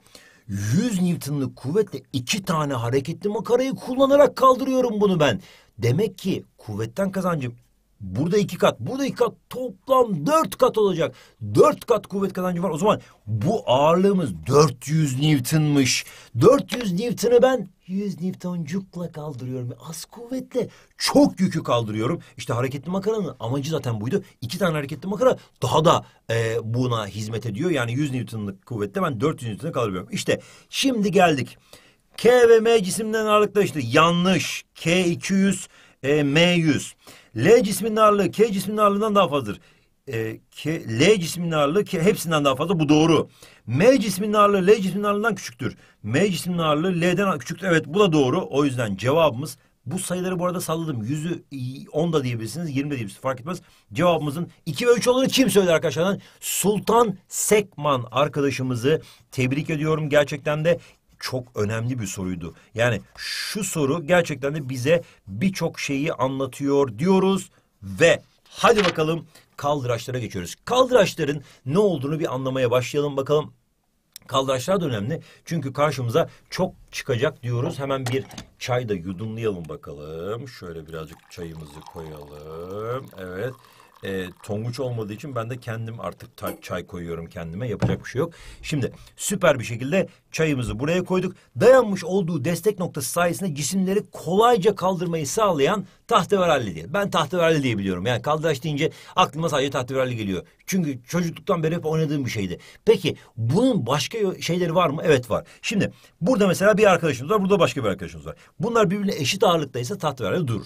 100 Newton'luk kuvvetle iki tane hareketli makarayı kullanarak kaldırıyorum bunu ben. Demek ki kuvvetten kazancım Burada iki kat, burada iki kat toplam dört kat olacak. Dört kat kuvvet kazancı var. O zaman bu ağırlığımız 400 Newton'mış. 400 Newton'ı ben 100 Newtoncukla kaldırıyorum. Az kuvvetle çok yükü kaldırıyorum. İşte hareketli makaranın amacı zaten buydu. İki tane hareketli makara daha da e, buna hizmet ediyor. Yani 100 Newton'lık kuvvetle ben 400 Newton'a kaldırıyorum. İşte şimdi geldik. K ve M cisimden ağırlıkta işte yanlış. K 200, e, M 100. L cisminin ağırlığı K cisminin ağırlığından daha fazladır. E, K, L cisminin ağırlığı K, hepsinden daha fazla. Bu doğru. M cisminin ağırlığı L cisminin ağırlığından küçüktür. M cisminin ağırlığı L'den küçüktür. Evet bu da doğru. O yüzden cevabımız bu sayıları bu arada salladım. Yüzü on da diyebilirsiniz, 20 de diyebilirsiniz. Fark etmez. Cevabımızın 2 ve 3 olanı kim söyledi arkadaşlar? Sultan Sekman arkadaşımızı tebrik ediyorum. Gerçekten de çok önemli bir soruydu. Yani şu soru gerçekten de bize birçok şeyi anlatıyor diyoruz ve hadi bakalım kaldıraçlara geçiyoruz. Kaldıraçların ne olduğunu bir anlamaya başlayalım bakalım. Kaldıraçlar da önemli çünkü karşımıza çok çıkacak diyoruz. Hemen bir çay da yudumlayalım bakalım. Şöyle birazcık çayımızı koyalım. Evet e, tonguç olmadığı için ben de kendim artık çay koyuyorum kendime. Yapacak bir şey yok. Şimdi süper bir şekilde çayımızı buraya koyduk. Dayanmış olduğu destek noktası sayesinde cisimleri kolayca kaldırmayı sağlayan tahteveralli diye. Ben tahteveralli diye biliyorum. Yani kaldıraç deyince aklıma sadece tahteveralli geliyor. Çünkü çocukluktan beri hep oynadığım bir şeydi. Peki bunun başka şeyleri var mı? Evet var. Şimdi burada mesela bir arkadaşımız var. Burada başka bir arkadaşımız var. Bunlar birbirine eşit ağırlıktaysa tahteveralli durur.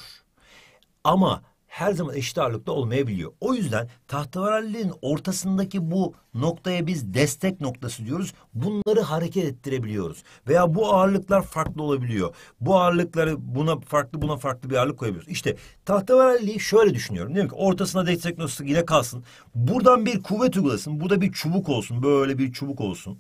Ama her zaman eşit ağırlıkta olmayabiliyor. O yüzden tahtavaraliliğin ortasındaki bu noktaya biz destek noktası diyoruz. Bunları hareket ettirebiliyoruz. Veya bu ağırlıklar farklı olabiliyor. Bu ağırlıkları buna farklı buna farklı bir ağırlık koyabiliyoruz. İşte tahtavaraliliği şöyle düşünüyorum. Diyorum ki ortasına destek noktası yine kalsın. Buradan bir kuvvet uygulasın. Burada bir çubuk olsun. Böyle bir çubuk olsun.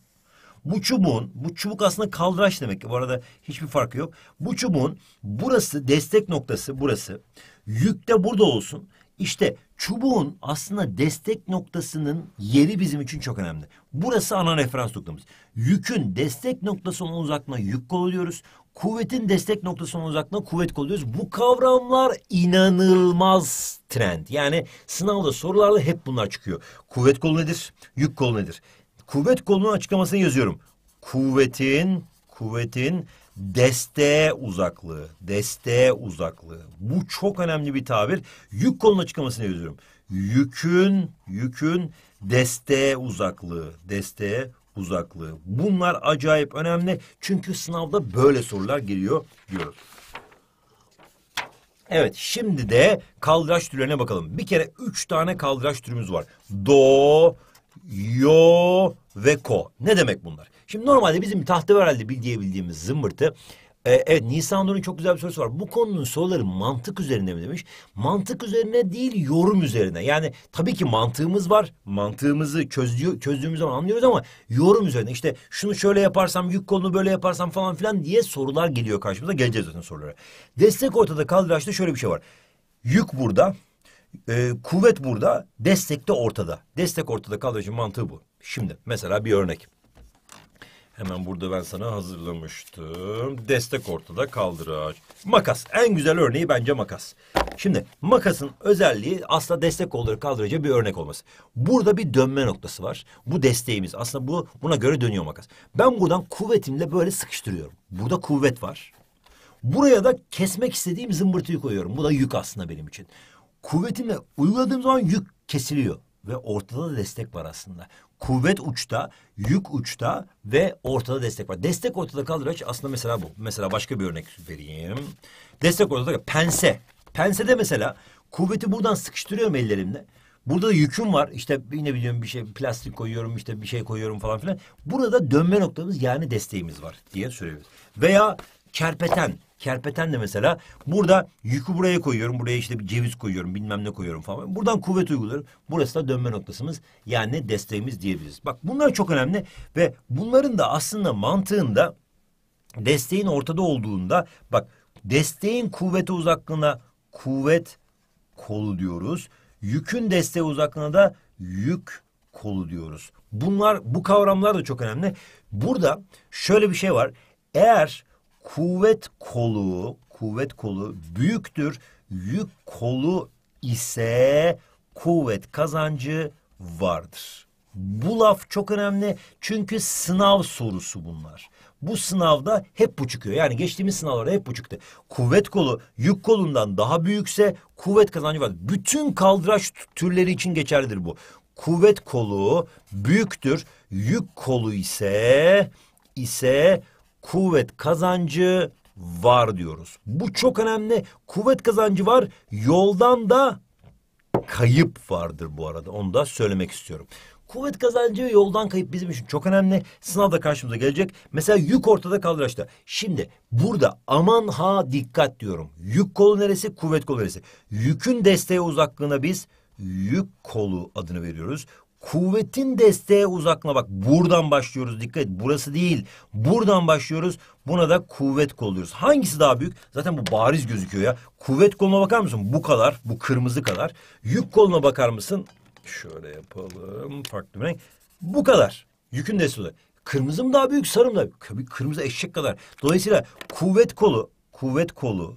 Bu çubuğun, bu çubuk aslında kaldıraç demek. ki. Bu arada hiçbir farkı yok. Bu çubuğun burası destek noktası burası. Yük de burada olsun. İşte çubuğun aslında destek noktasının yeri bizim için çok önemli. Burası ana referans noktamız. Yükün destek noktasının uzaklığına yük kolu diyoruz. Kuvvetin destek noktasının uzaklığına kuvvet kolu diyoruz. Bu kavramlar inanılmaz trend. Yani sınavda sorularla hep bunlar çıkıyor. Kuvvet kolu nedir? Yük kolu nedir? Kuvvet kolunun açıklamasını yazıyorum. Kuvvetin, kuvvetin desteğe uzaklığı, desteğe uzaklığı. Bu çok önemli bir tabir. Yük kolunun açıklamasını yazıyorum. Yükün, yükün desteğe uzaklığı, desteğe uzaklığı. Bunlar acayip önemli çünkü sınavda böyle sorular geliyor diyoruz. Evet şimdi de kaldıraç türlerine bakalım. Bir kere üç tane kaldıraç türümüz var. Do, yo ve ko. Ne demek bunlar? Şimdi normalde bizim tahtaverelde bil diyebildiğimiz zımbırtı e, evet Nisan Nur'un çok güzel bir sorusu var. Bu konunun soruları mantık üzerine mi demiş? Mantık üzerine değil yorum üzerine. Yani tabii ki mantığımız var. Mantığımızı çözdüğü, çözdüğümüz zaman anlıyoruz ama yorum üzerine. İşte şunu şöyle yaparsam yük kolunu böyle yaparsam falan filan diye sorular geliyor karşımıza. Geleceğiz zaten sorulara. Destek ortada kaldıraçta şöyle bir şey var. Yük burada. E, kuvvet burada. Destek de ortada. Destek ortada kaldıraçın mantığı bu. Şimdi mesela bir örnek. Hemen burada ben sana hazırlamıştım. Destek ortada kaldıraç. Makas. En güzel örneği bence makas. Şimdi makasın özelliği aslında destek olarak kaldırıcı bir örnek olması. Burada bir dönme noktası var. Bu desteğimiz. Aslında bu buna göre dönüyor makas. Ben buradan kuvvetimle böyle sıkıştırıyorum. Burada kuvvet var. Buraya da kesmek istediğim zımbırtıyı koyuyorum. Bu da yük aslında benim için. Kuvvetimle uyguladığım zaman yük kesiliyor. Ve ortada da destek var aslında kuvvet uçta, yük uçta ve ortada destek var. Destek ortada kaldıraç aslında mesela bu. Mesela başka bir örnek vereyim. Destek ortada pense. Pensede mesela kuvveti buradan sıkıştırıyorum ellerimle. Burada da yüküm var. İşte yine biliyorum bir şey plastik koyuyorum işte bir şey koyuyorum falan filan. Burada dönme noktamız yani desteğimiz var diye söyleyebiliriz. Veya kerpeten. Kerpeten de mesela burada yükü buraya koyuyorum. Buraya işte bir ceviz koyuyorum bilmem ne koyuyorum falan. Buradan kuvvet uygularım. Burası da dönme noktasımız yani desteğimiz diyebiliriz. Bak bunlar çok önemli ve bunların da aslında mantığında desteğin ortada olduğunda bak desteğin kuvveti uzaklığına kuvvet kolu diyoruz. Yükün desteği uzaklığına da yük kolu diyoruz. Bunlar bu kavramlar da çok önemli. Burada şöyle bir şey var. Eğer kuvvet kolu, kuvvet kolu büyüktür. Yük kolu ise kuvvet kazancı vardır. Bu laf çok önemli çünkü sınav sorusu bunlar. Bu sınavda hep bu çıkıyor. Yani geçtiğimiz sınavlarda hep bu çıktı. Kuvvet kolu yük kolundan daha büyükse kuvvet kazancı var. Bütün kaldıraç türleri için geçerlidir bu. Kuvvet kolu büyüktür. Yük kolu ise ise kuvvet kazancı var diyoruz. Bu çok önemli. Kuvvet kazancı var. Yoldan da kayıp vardır bu arada. Onu da söylemek istiyorum. Kuvvet kazancı yoldan kayıp bizim için çok önemli. Sınavda karşımıza gelecek. Mesela yük ortada kaldıraçta. Şimdi burada aman ha dikkat diyorum. Yük kolu neresi? Kuvvet kolu neresi? Yükün desteğe uzaklığına biz yük kolu adını veriyoruz. Kuvvetin desteğe uzaklığına bak buradan başlıyoruz dikkat et burası değil buradan başlıyoruz buna da kuvvet kolluyoruz. Hangisi daha büyük? Zaten bu bariz gözüküyor ya. Kuvvet koluna bakar mısın? Bu kadar bu kırmızı kadar. Yük koluna bakar mısın? Şöyle yapalım farklı bir renk. Bu kadar. Yükün desteği. Kırmızı mı daha büyük, sarı mı daha büyük? Kırmızı eşek kadar. Dolayısıyla kuvvet kolu, kuvvet kolu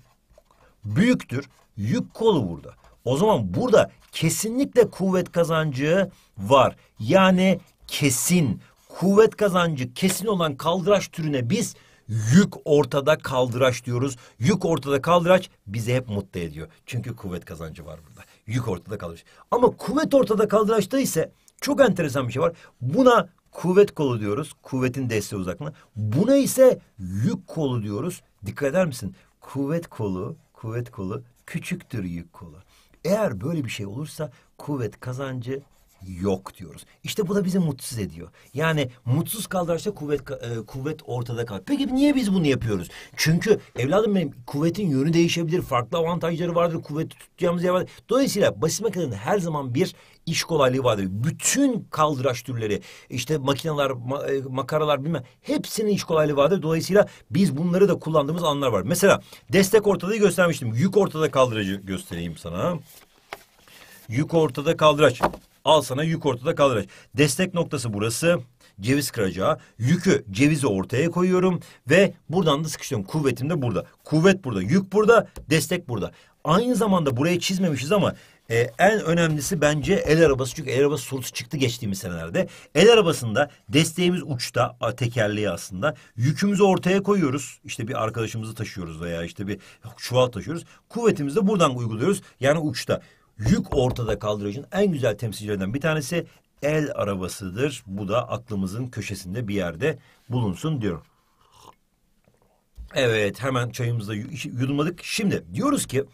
büyüktür. Yük kolu burada. O zaman burada kesinlikle kuvvet kazancı var. Yani kesin kuvvet kazancı kesin olan kaldıraç türüne biz yük ortada kaldıraç diyoruz. Yük ortada kaldıraç bizi hep mutlu ediyor. Çünkü kuvvet kazancı var burada. Yük ortada kaldıraç. Ama kuvvet ortada kaldıraçta ise çok enteresan bir şey var. Buna kuvvet kolu diyoruz. Kuvvetin desteği uzaklığına. Buna ise yük kolu diyoruz. Dikkat eder misin? Kuvvet kolu, kuvvet kolu küçüktür yük kolu. Eğer böyle bir şey olursa kuvvet kazancı yok diyoruz. İşte bu da bizi mutsuz ediyor. Yani mutsuz kaldırsa kuvvet e, kuvvet ortada kalıyor. Peki niye biz bunu yapıyoruz? Çünkü evladım benim kuvvetin yönü değişebilir. Farklı avantajları vardır. Kuvveti tutacağımız yer vardır. Dolayısıyla basit makinenin her zaman bir iş kolaylığı vardır. Bütün kaldıraç türleri işte makineler, ma e, makaralar bilmem hepsinin iş kolaylığı vardır. Dolayısıyla biz bunları da kullandığımız anlar var. Mesela destek ortada'yı göstermiştim. Yük ortada kaldıracı göstereyim sana. Yük ortada kaldıraç. Al sana yük ortada kalır. Destek noktası burası. Ceviz kıracağı. Yükü cevizi ortaya koyuyorum ve buradan da sıkıştırıyorum. Kuvvetim de burada. Kuvvet burada. Yük burada. Destek burada. Aynı zamanda buraya çizmemişiz ama e, en önemlisi bence el arabası. Çünkü el arabası sorusu çıktı geçtiğimiz senelerde. El arabasında desteğimiz uçta tekerleği aslında. Yükümüzü ortaya koyuyoruz. İşte bir arkadaşımızı taşıyoruz veya işte bir çuval taşıyoruz. Kuvvetimizi de buradan uyguluyoruz. Yani uçta yük ortada kaldırıcının en güzel temsilcilerinden bir tanesi el arabasıdır. Bu da aklımızın köşesinde bir yerde bulunsun diyorum. Evet hemen çayımızı yudumladık. Şimdi diyoruz ki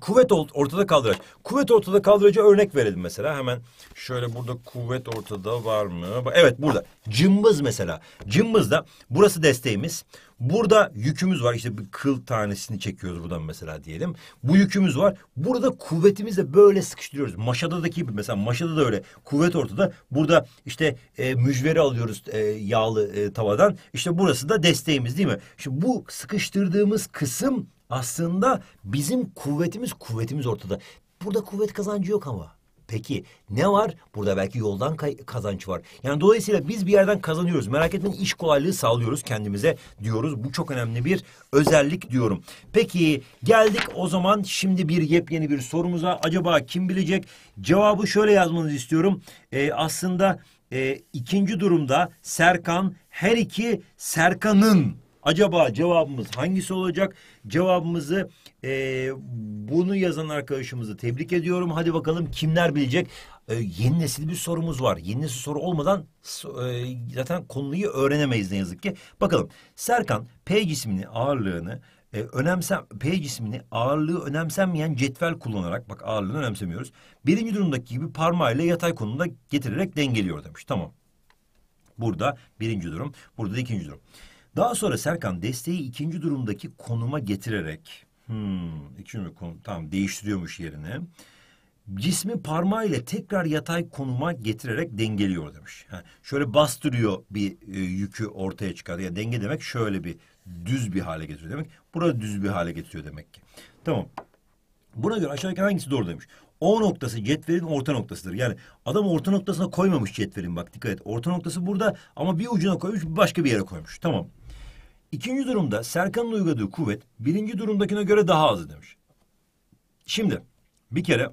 Kuvvet ortada kaldıraç. Kuvvet ortada kaldıracı örnek verelim mesela. Hemen şöyle burada kuvvet ortada var mı? Evet burada. Cımbız mesela. Cımbızda burası desteğimiz. Burada yükümüz var. İşte bir kıl tanesini çekiyoruz buradan mesela diyelim. Bu yükümüz var. Burada kuvvetimizle böyle sıkıştırıyoruz. Maşada'daki gibi mesela maşada da öyle. Kuvvet ortada. Burada işte e, mücveri alıyoruz e, yağlı e, tavadan. İşte burası da desteğimiz değil mi? Şimdi bu sıkıştırdığımız kısım aslında bizim kuvvetimiz kuvvetimiz ortada. Burada kuvvet kazancı yok ama. Peki ne var? Burada belki yoldan kazanç var. Yani dolayısıyla biz bir yerden kazanıyoruz. Merak etmeyin iş kolaylığı sağlıyoruz kendimize diyoruz. Bu çok önemli bir özellik diyorum. Peki geldik o zaman şimdi bir yepyeni bir sorumuza. Acaba kim bilecek? Cevabı şöyle yazmanızı istiyorum. Ee, aslında e, ikinci durumda Serkan her iki Serkan'ın Acaba cevabımız hangisi olacak? Cevabımızı e, bunu yazan arkadaşımızı tebrik ediyorum. Hadi bakalım kimler bilecek? E, yeni nesil bir sorumuz var. Yeni nesil soru olmadan e, zaten konuyu öğrenemeyiz ne yazık ki. Bakalım Serkan P cismini ağırlığını e, önemsem P cismini ağırlığı önemsenmeyen cetvel kullanarak bak ağırlığını önemsemiyoruz. Birinci durumdaki gibi parmağıyla yatay konumda getirerek dengeliyor demiş. Tamam. Burada birinci durum, burada ikinci durum. Daha sonra Serkan desteği ikinci durumdaki konuma getirerek hmm, ikinci konum tamam değiştiriyormuş yerini. Cismi parmağıyla tekrar yatay konuma getirerek dengeliyor demiş. şöyle bastırıyor bir e, yükü ortaya çıkarıyor. Yani denge demek şöyle bir düz bir hale getiriyor demek. Burada düz bir hale getiriyor demek ki. Tamam. Buna göre aşağıdaki hangisi doğru demiş. O noktası cetvelin orta noktasıdır. Yani adam orta noktasına koymamış cetvelin bak dikkat et. Orta noktası burada ama bir ucuna koymuş başka bir yere koymuş. Tamam İkinci durumda Serkan'ın uyguladığı kuvvet birinci durumdakine göre daha az demiş. Şimdi bir kere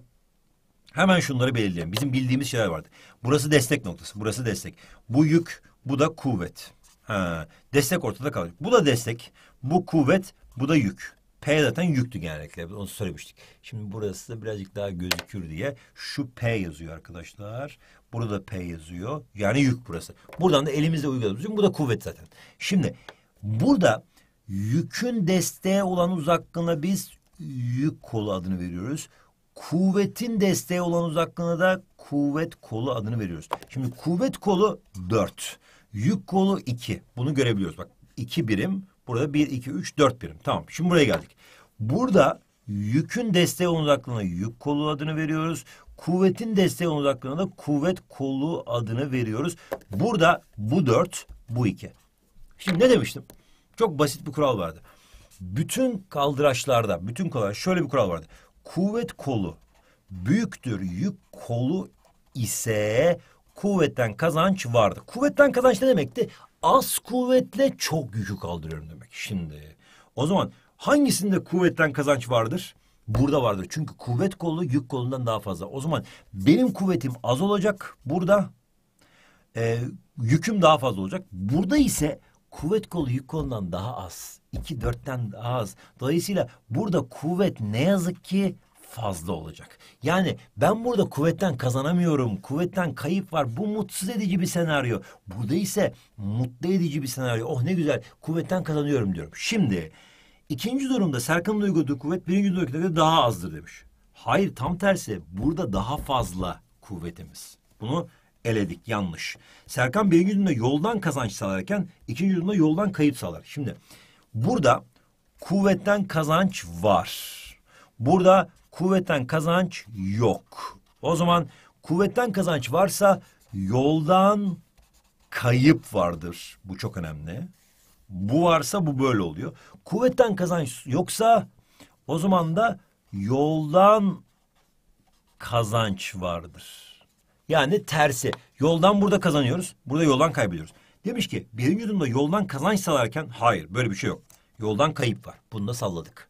hemen şunları belirleyelim. Bizim bildiğimiz şeyler vardı. Burası destek noktası. Burası destek. Bu yük, bu da kuvvet. Ha, destek ortada kalacak. Bu da destek, bu kuvvet, bu da yük. P zaten yüktü genellikle. Onu söylemiştik. Şimdi burası da birazcık daha gözükür diye şu P yazıyor arkadaşlar. Burada P yazıyor. Yani yük burası. Buradan da elimizle uyguladığımız için bu da kuvvet zaten. Şimdi Burada yükün desteğe olan uzaklığına biz yük kolu adını veriyoruz. Kuvvetin desteğe olan uzaklığına da kuvvet kolu adını veriyoruz. Şimdi kuvvet kolu dört. Yük kolu iki. Bunu görebiliyoruz. Bak iki birim. Burada bir, iki, üç, dört birim. Tamam. Şimdi buraya geldik. Burada yükün desteğe olan uzaklığına yük kolu adını veriyoruz. Kuvvetin desteğe olan uzaklığına da kuvvet kolu adını veriyoruz. Burada bu dört, bu iki. Şimdi ne demiştim? Çok basit bir kural vardı. Bütün kaldıraçlarda, bütün kaldıraç şöyle bir kural vardı. Kuvvet kolu büyüktür yük kolu ise kuvvetten kazanç vardı. Kuvvetten kazanç ne demekti? Az kuvvetle çok yükü kaldırıyorum demek. Şimdi o zaman hangisinde kuvvetten kazanç vardır? Burada vardır. Çünkü kuvvet kolu yük kolundan daha fazla. O zaman benim kuvvetim az olacak burada. E, yüküm daha fazla olacak. Burada ise kuvvet kolu yük kolundan daha az. 2 dörtten daha az. Dolayısıyla burada kuvvet ne yazık ki fazla olacak. Yani ben burada kuvvetten kazanamıyorum, kuvvetten kayıp var. Bu mutsuz edici bir senaryo. Burada ise mutlu edici bir senaryo. Oh ne güzel kuvvetten kazanıyorum diyorum. Şimdi ikinci durumda Serkan'ın uyguladığı kuvvet birinci durumda daha azdır demiş. Hayır tam tersi burada daha fazla kuvvetimiz. Bunu eledik. Yanlış. Serkan birinci durumda yoldan kazanç sağlarken ikinci durumda yoldan kayıp sağlar. Şimdi burada kuvvetten kazanç var. Burada kuvvetten kazanç yok. O zaman kuvvetten kazanç varsa yoldan kayıp vardır. Bu çok önemli. Bu varsa bu böyle oluyor. Kuvvetten kazanç yoksa o zaman da yoldan kazanç vardır. Yani tersi. Yoldan burada kazanıyoruz. Burada yoldan kaybediyoruz. Demiş ki birinci yudumda yoldan kazanç sağlarken hayır böyle bir şey yok. Yoldan kayıp var. Bunu da salladık.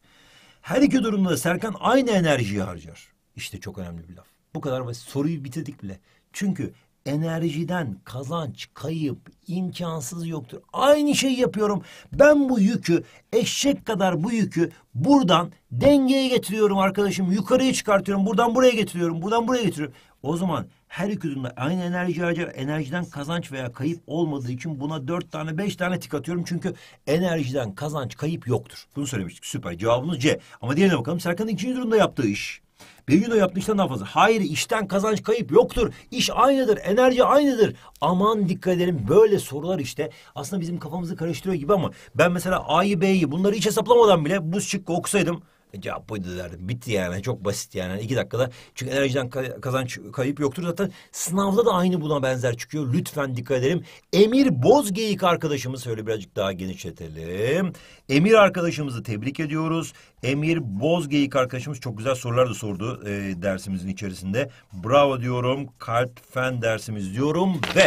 Her iki durumda da Serkan aynı enerjiyi harcar. İşte çok önemli bir laf. Bu kadar basit. Soruyu bitirdik bile. Çünkü enerjiden kazanç, kayıp imkansız yoktur. Aynı şeyi yapıyorum. Ben bu yükü, eşek kadar bu yükü buradan dengeye getiriyorum arkadaşım. Yukarıya çıkartıyorum. Buradan buraya getiriyorum. Buradan buraya getiriyorum. O zaman her iki durumda aynı enerji harcar. Enerjiden kazanç veya kayıp olmadığı için buna dört tane beş tane tik atıyorum. Çünkü enerjiden kazanç kayıp yoktur. Bunu söylemiştik süper cevabımız C. Ama diğerine bakalım Serkan'ın ikinci durumda yaptığı iş. Bir gün o yaptığı işten daha fazla. Hayır işten kazanç kayıp yoktur. İş aynıdır. Enerji aynıdır. Aman dikkat edelim böyle sorular işte. Aslında bizim kafamızı karıştırıyor gibi ama ben mesela A'yı B'yi bunları hiç hesaplamadan bile bu şıkkı okusaydım e, cevap buydu derdim. Bitti yani çok basit yani iki dakikada. Çünkü enerjiden kazanç kayıp yoktur zaten. Sınavda da aynı buna benzer çıkıyor. Lütfen dikkat edelim. Emir Bozgeyik arkadaşımız şöyle birazcık daha genişletelim. Emir arkadaşımızı tebrik ediyoruz. Emir Bozgeyik arkadaşımız çok güzel sorular da sordu e, dersimizin içerisinde. Bravo diyorum. Kalp fen dersimiz diyorum ve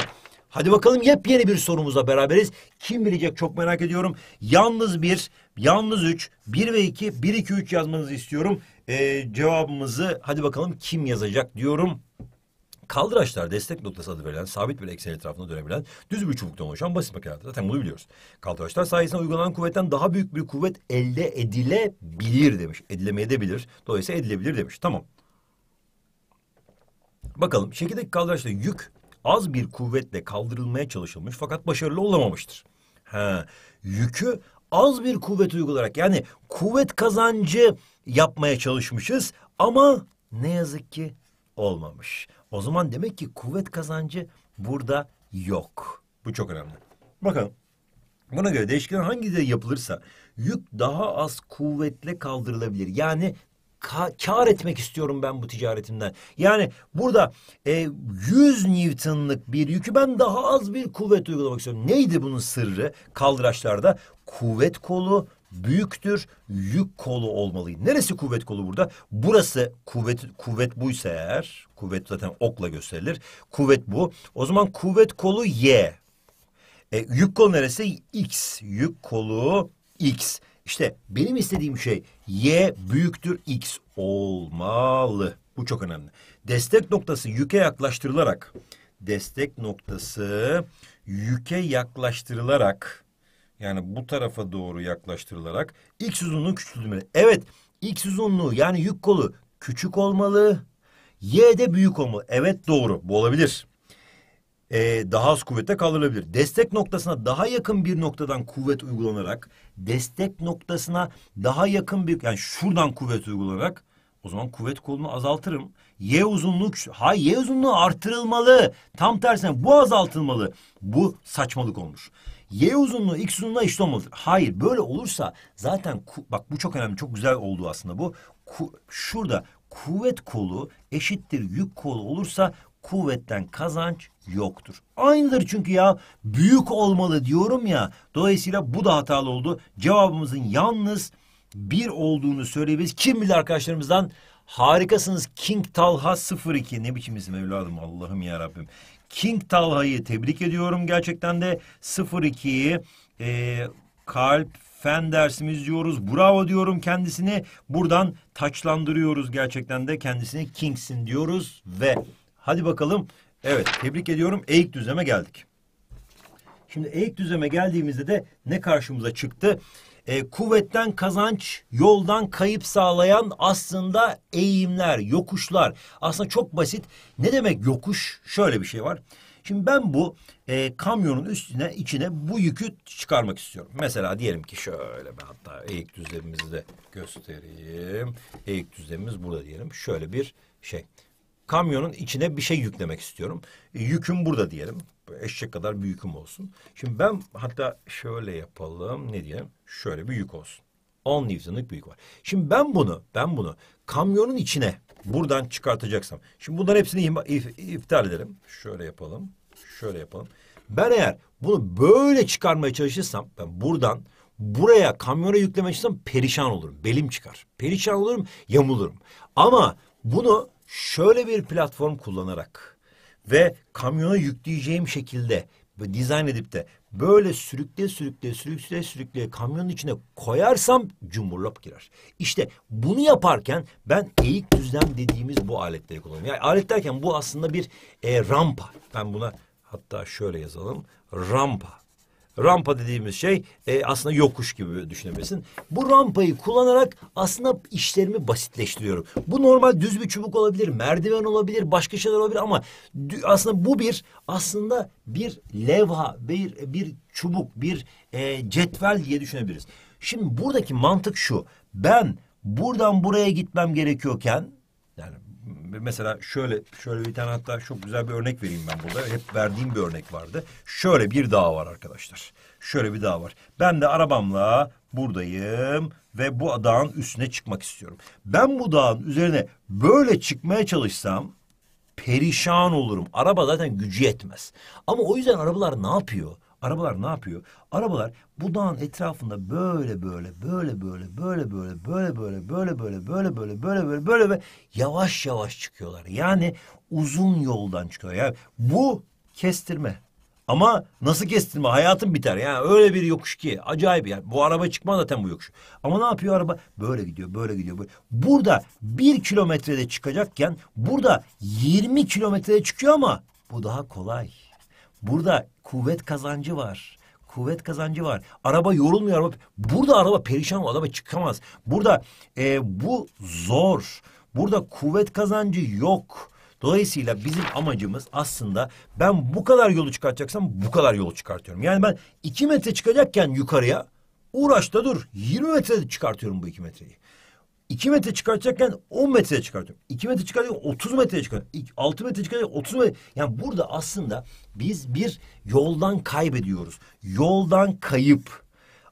Hadi bakalım yepyeni bir sorumuzla beraberiz. Kim bilecek çok merak ediyorum. Yalnız bir, yalnız üç, bir ve iki, bir iki üç yazmanızı istiyorum. Ee, cevabımızı hadi bakalım kim yazacak diyorum kaldıraçlar destek noktası adı verilen sabit bir eksen etrafında dönebilen düz bir çubuktan oluşan basit makinelerdir. Zaten bunu biliyoruz. Kaldıraçlar sayesinde uygulanan kuvvetten daha büyük bir kuvvet elde edilebilir demiş. Edilemeye de Dolayısıyla edilebilir demiş. Tamam. Bakalım şekildeki kaldıraçta yük az bir kuvvetle kaldırılmaya çalışılmış fakat başarılı olamamıştır. Ha, yükü az bir kuvvet uygularak yani kuvvet kazancı yapmaya çalışmışız ama ne yazık ki olmamış. O zaman demek ki kuvvet kazancı burada yok. Bu çok önemli. Bakalım. Buna göre değişken hangi hangileri yapılırsa yük daha az kuvvetle kaldırılabilir. Yani kar etmek istiyorum ben bu ticaretimden. Yani burada e, 100 Newton'lık bir yükü ben daha az bir kuvvet uygulamak istiyorum. Neydi bunun sırrı kaldıraçlarda? Kuvvet kolu büyüktür, yük kolu olmalıydı. Neresi kuvvet kolu burada? Burası kuvvet kuvvet buysa eğer, kuvvet zaten okla gösterilir. Kuvvet bu. O zaman kuvvet kolu Y. E, yük kolu neresi? X. Yük kolu X. İşte benim istediğim şey y büyüktür x olmalı. Bu çok önemli. Destek noktası yüke yaklaştırılarak destek noktası yüke yaklaştırılarak yani bu tarafa doğru yaklaştırılarak x uzunluğu küçültülmeli. Evet x uzunluğu yani yük kolu küçük olmalı. Y de büyük olmalı. Evet doğru bu olabilir. Ee, daha az kuvvete kaldırılabilir. Destek noktasına daha yakın bir noktadan kuvvet uygulanarak destek noktasına daha yakın bir yani şuradan kuvvet uygularak o zaman kuvvet kolunu azaltırım. Y uzunluk, ha Y uzunluğu artırılmalı. Tam tersine bu azaltılmalı. Bu saçmalık olmuş. Y uzunluğu X uzunluğuna eşit olmalıdır. Hayır böyle olursa zaten bak bu çok önemli çok güzel oldu aslında bu. Ku, şurada kuvvet kolu eşittir yük kolu olursa kuvvetten kazanç yoktur. Aynıdır çünkü ya büyük olmalı diyorum ya. Dolayısıyla bu da hatalı oldu. Cevabımızın yalnız bir olduğunu söyleyebiliriz. Kim bilir arkadaşlarımızdan harikasınız King Talha 02 ne biçim isim evladım Allah'ım ya Rabbim. King Talha'yı tebrik ediyorum gerçekten de 02'yi e, kalp fen dersimiz diyoruz. Bravo diyorum kendisini. Buradan taçlandırıyoruz gerçekten de kendisini King'sin diyoruz ve Hadi bakalım. Evet tebrik ediyorum. Eğik düzleme geldik. Şimdi eğik düzleme geldiğimizde de ne karşımıza çıktı? E, kuvvetten kazanç, yoldan kayıp sağlayan aslında eğimler, yokuşlar. Aslında çok basit. Ne demek yokuş? Şöyle bir şey var. Şimdi ben bu e, kamyonun üstüne içine bu yükü çıkarmak istiyorum. Mesela diyelim ki şöyle ben hatta eğik düzlemimizi de göstereyim. Eğik düzlemimiz burada diyelim. Şöyle bir şey kamyonun içine bir şey yüklemek istiyorum. E, yüküm burada diyelim. Eşek kadar bir yüküm olsun. Şimdi ben hatta şöyle yapalım. Ne diyelim? Şöyle bir yük olsun. 10 Newton'lık bir yük var. Şimdi ben bunu, ben bunu kamyonun içine buradan çıkartacaksam. Şimdi bunların hepsini iptal edelim. Şöyle yapalım. Şöyle yapalım. Ben eğer bunu böyle çıkarmaya çalışırsam ben buradan buraya kamyona yüklemeye çalışırsam perişan olurum. Belim çıkar. Perişan olurum, yamulurum. Ama bunu şöyle bir platform kullanarak ve kamyona yükleyeceğim şekilde dizayn edip de böyle sürükle sürükle sürükle sürükle kamyonun içine koyarsam cumhurlap girer. İşte bunu yaparken ben eğik düzlem dediğimiz bu aletleri kullanıyorum. Yani alet derken bu aslında bir e, rampa. Ben buna hatta şöyle yazalım. Rampa. Rampa dediğimiz şey e, aslında yokuş gibi düşünebilirsin. Bu rampayı kullanarak aslında işlerimi basitleştiriyorum. Bu normal düz bir çubuk olabilir, merdiven olabilir, başka şeyler olabilir ama aslında bu bir aslında bir levha, bir bir çubuk, bir e, cetvel diye düşünebiliriz. Şimdi buradaki mantık şu. Ben buradan buraya gitmem gerekiyorken mesela şöyle şöyle bir tane hatta çok güzel bir örnek vereyim ben burada. Hep verdiğim bir örnek vardı. Şöyle bir dağ var arkadaşlar. Şöyle bir dağ var. Ben de arabamla buradayım ve bu dağın üstüne çıkmak istiyorum. Ben bu dağın üzerine böyle çıkmaya çalışsam perişan olurum. Araba zaten gücü yetmez. Ama o yüzden arabalar ne yapıyor? Arabalar ne yapıyor? Arabalar bu dağın etrafında böyle böyle böyle böyle böyle böyle böyle böyle böyle böyle böyle böyle böyle böyle böyle ve yavaş yavaş çıkıyorlar. Yani uzun yoldan çıkıyor. Yani bu kestirme. Ama nasıl kestirme? Hayatın biter. Yani öyle bir yokuş ki acayip yani. Bu araba çıkmaz zaten bu yokuş. Ama ne yapıyor araba? Böyle gidiyor, böyle gidiyor. Böyle. Burada bir kilometrede çıkacakken burada 20 kilometrede çıkıyor ama bu daha kolay. Burada kuvvet kazancı var. Kuvvet kazancı var. Araba yorulmuyor. Araba, burada araba perişan olur araba çıkamaz. Burada e, bu zor. Burada kuvvet kazancı yok. Dolayısıyla bizim amacımız aslında ben bu kadar yolu çıkartacaksam bu kadar yolu çıkartıyorum. Yani ben iki metre çıkacakken yukarıya uğraşta dur 20 metre çıkartıyorum bu iki metreyi. 2 metre çıkartacakken 10 metre çıkartıyorum. 2 metre çıkartacakken 30 metre çıkartıyorum. 6 metre çıkartacakken 30 metre. Yani burada aslında biz bir yoldan kaybediyoruz. Yoldan kayıp.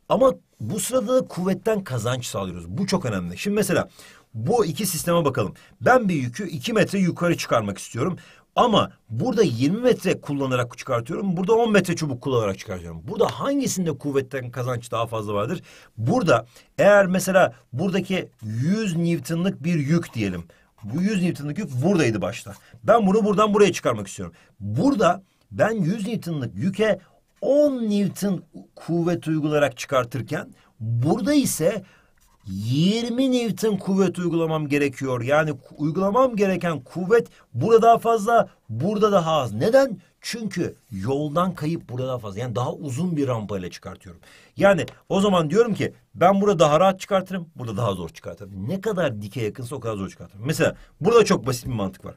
Ama bu sırada da kuvvetten kazanç sağlıyoruz. Bu çok önemli. Şimdi mesela bu iki sisteme bakalım. Ben bir yükü 2 metre yukarı çıkarmak istiyorum. Ama burada 20 metre kullanarak çıkartıyorum. Burada 10 metre çubuk kullanarak çıkartıyorum. Burada hangisinde kuvvetten kazanç daha fazla vardır? Burada eğer mesela buradaki 100 Newton'lık bir yük diyelim. Bu 100 Newton'lık yük buradaydı başta. Ben bunu buradan buraya çıkarmak istiyorum. Burada ben 100 Newton'lık yüke 10 Newton kuvvet uygularak çıkartırken burada ise 20 Newton kuvvet uygulamam gerekiyor. Yani uygulamam gereken kuvvet burada daha fazla, burada daha az. Neden? Çünkü yoldan kayıp burada daha fazla. Yani daha uzun bir rampayla çıkartıyorum. Yani o zaman diyorum ki ben burada daha rahat çıkartırım, burada daha zor çıkartırım. Ne kadar dike yakınsa o kadar zor çıkartırım. Mesela burada çok basit bir mantık var.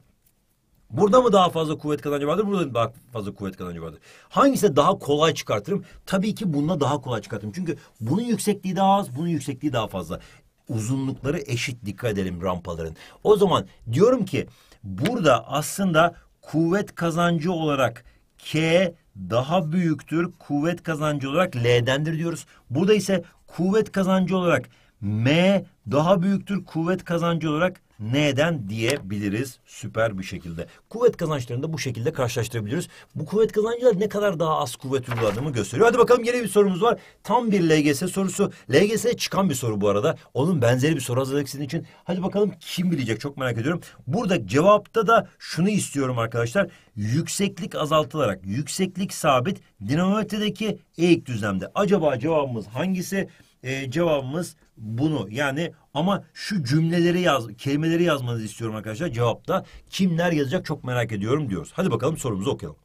Burada mı daha fazla kuvvet kazancı vardır? Burada mı daha fazla kuvvet kazancı vardır? Hangisi daha kolay çıkartırım? Tabii ki bununla daha kolay çıkartırım. Çünkü bunun yüksekliği daha az, bunun yüksekliği daha fazla. Uzunlukları eşit dikkat edelim rampaların. O zaman diyorum ki burada aslında kuvvet kazancı olarak K daha büyüktür. Kuvvet kazancı olarak L'dendir diyoruz. Burada ise kuvvet kazancı olarak M daha büyüktür. Kuvvet kazancı olarak neden diyebiliriz süper bir şekilde. Kuvvet kazançlarını da bu şekilde karşılaştırabiliriz. Bu kuvvet kazancılar ne kadar daha az kuvvet uyguladığımı gösteriyor. Hadi bakalım yeni bir sorumuz var. Tam bir LGS sorusu. LGS çıkan bir soru bu arada. Onun benzeri bir soru hazırladık sizin için. Hadi bakalım kim bilecek çok merak ediyorum. Burada cevapta da şunu istiyorum arkadaşlar. Yükseklik azaltılarak yükseklik sabit dinamometredeki eğik düzlemde. Acaba cevabımız hangisi? e, cevabımız bunu yani ama şu cümleleri yaz kelimeleri yazmanızı istiyorum arkadaşlar cevapta kimler yazacak çok merak ediyorum diyoruz. Hadi bakalım sorumuzu okuyalım.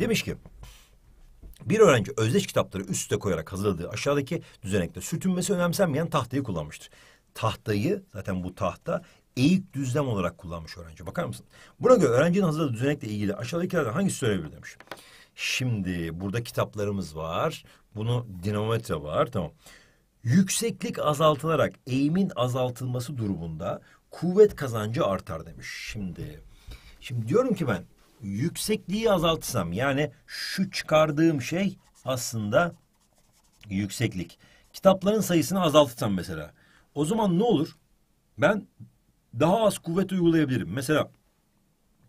Demiş ki bir öğrenci özdeş kitapları üste koyarak hazırladığı aşağıdaki düzenekte sürtünmesi önemsenmeyen tahtayı kullanmıştır. Tahtayı zaten bu tahta eğik düzlem olarak kullanmış öğrenci. Bakar mısın? Buna göre öğrencinin hazırladığı düzenekle ilgili aşağıdakilerden hangisi söyleyebilir demiş. Şimdi burada kitaplarımız var. Bunu dinamometre var. Tamam. Yükseklik azaltılarak eğimin azaltılması durumunda kuvvet kazancı artar demiş. Şimdi şimdi diyorum ki ben yüksekliği azaltsam yani şu çıkardığım şey aslında yükseklik. Kitapların sayısını azaltırsam mesela. O zaman ne olur? Ben daha az kuvvet uygulayabilirim. Mesela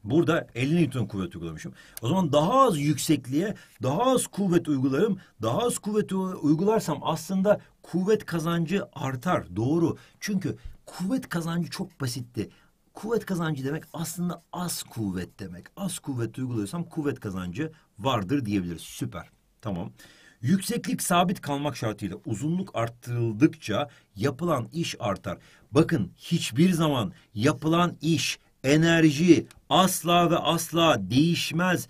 Burada 50 Newton kuvvet uygulamışım. O zaman daha az yüksekliğe daha az kuvvet uygularım. Daha az kuvvet uygularsam aslında kuvvet kazancı artar. Doğru. Çünkü kuvvet kazancı çok basitti. Kuvvet kazancı demek aslında az kuvvet demek. Az kuvvet uyguluyorsam kuvvet kazancı vardır diyebiliriz. Süper. Tamam. Yükseklik sabit kalmak şartıyla uzunluk arttırıldıkça yapılan iş artar. Bakın hiçbir zaman yapılan iş enerji asla ve asla değişmez.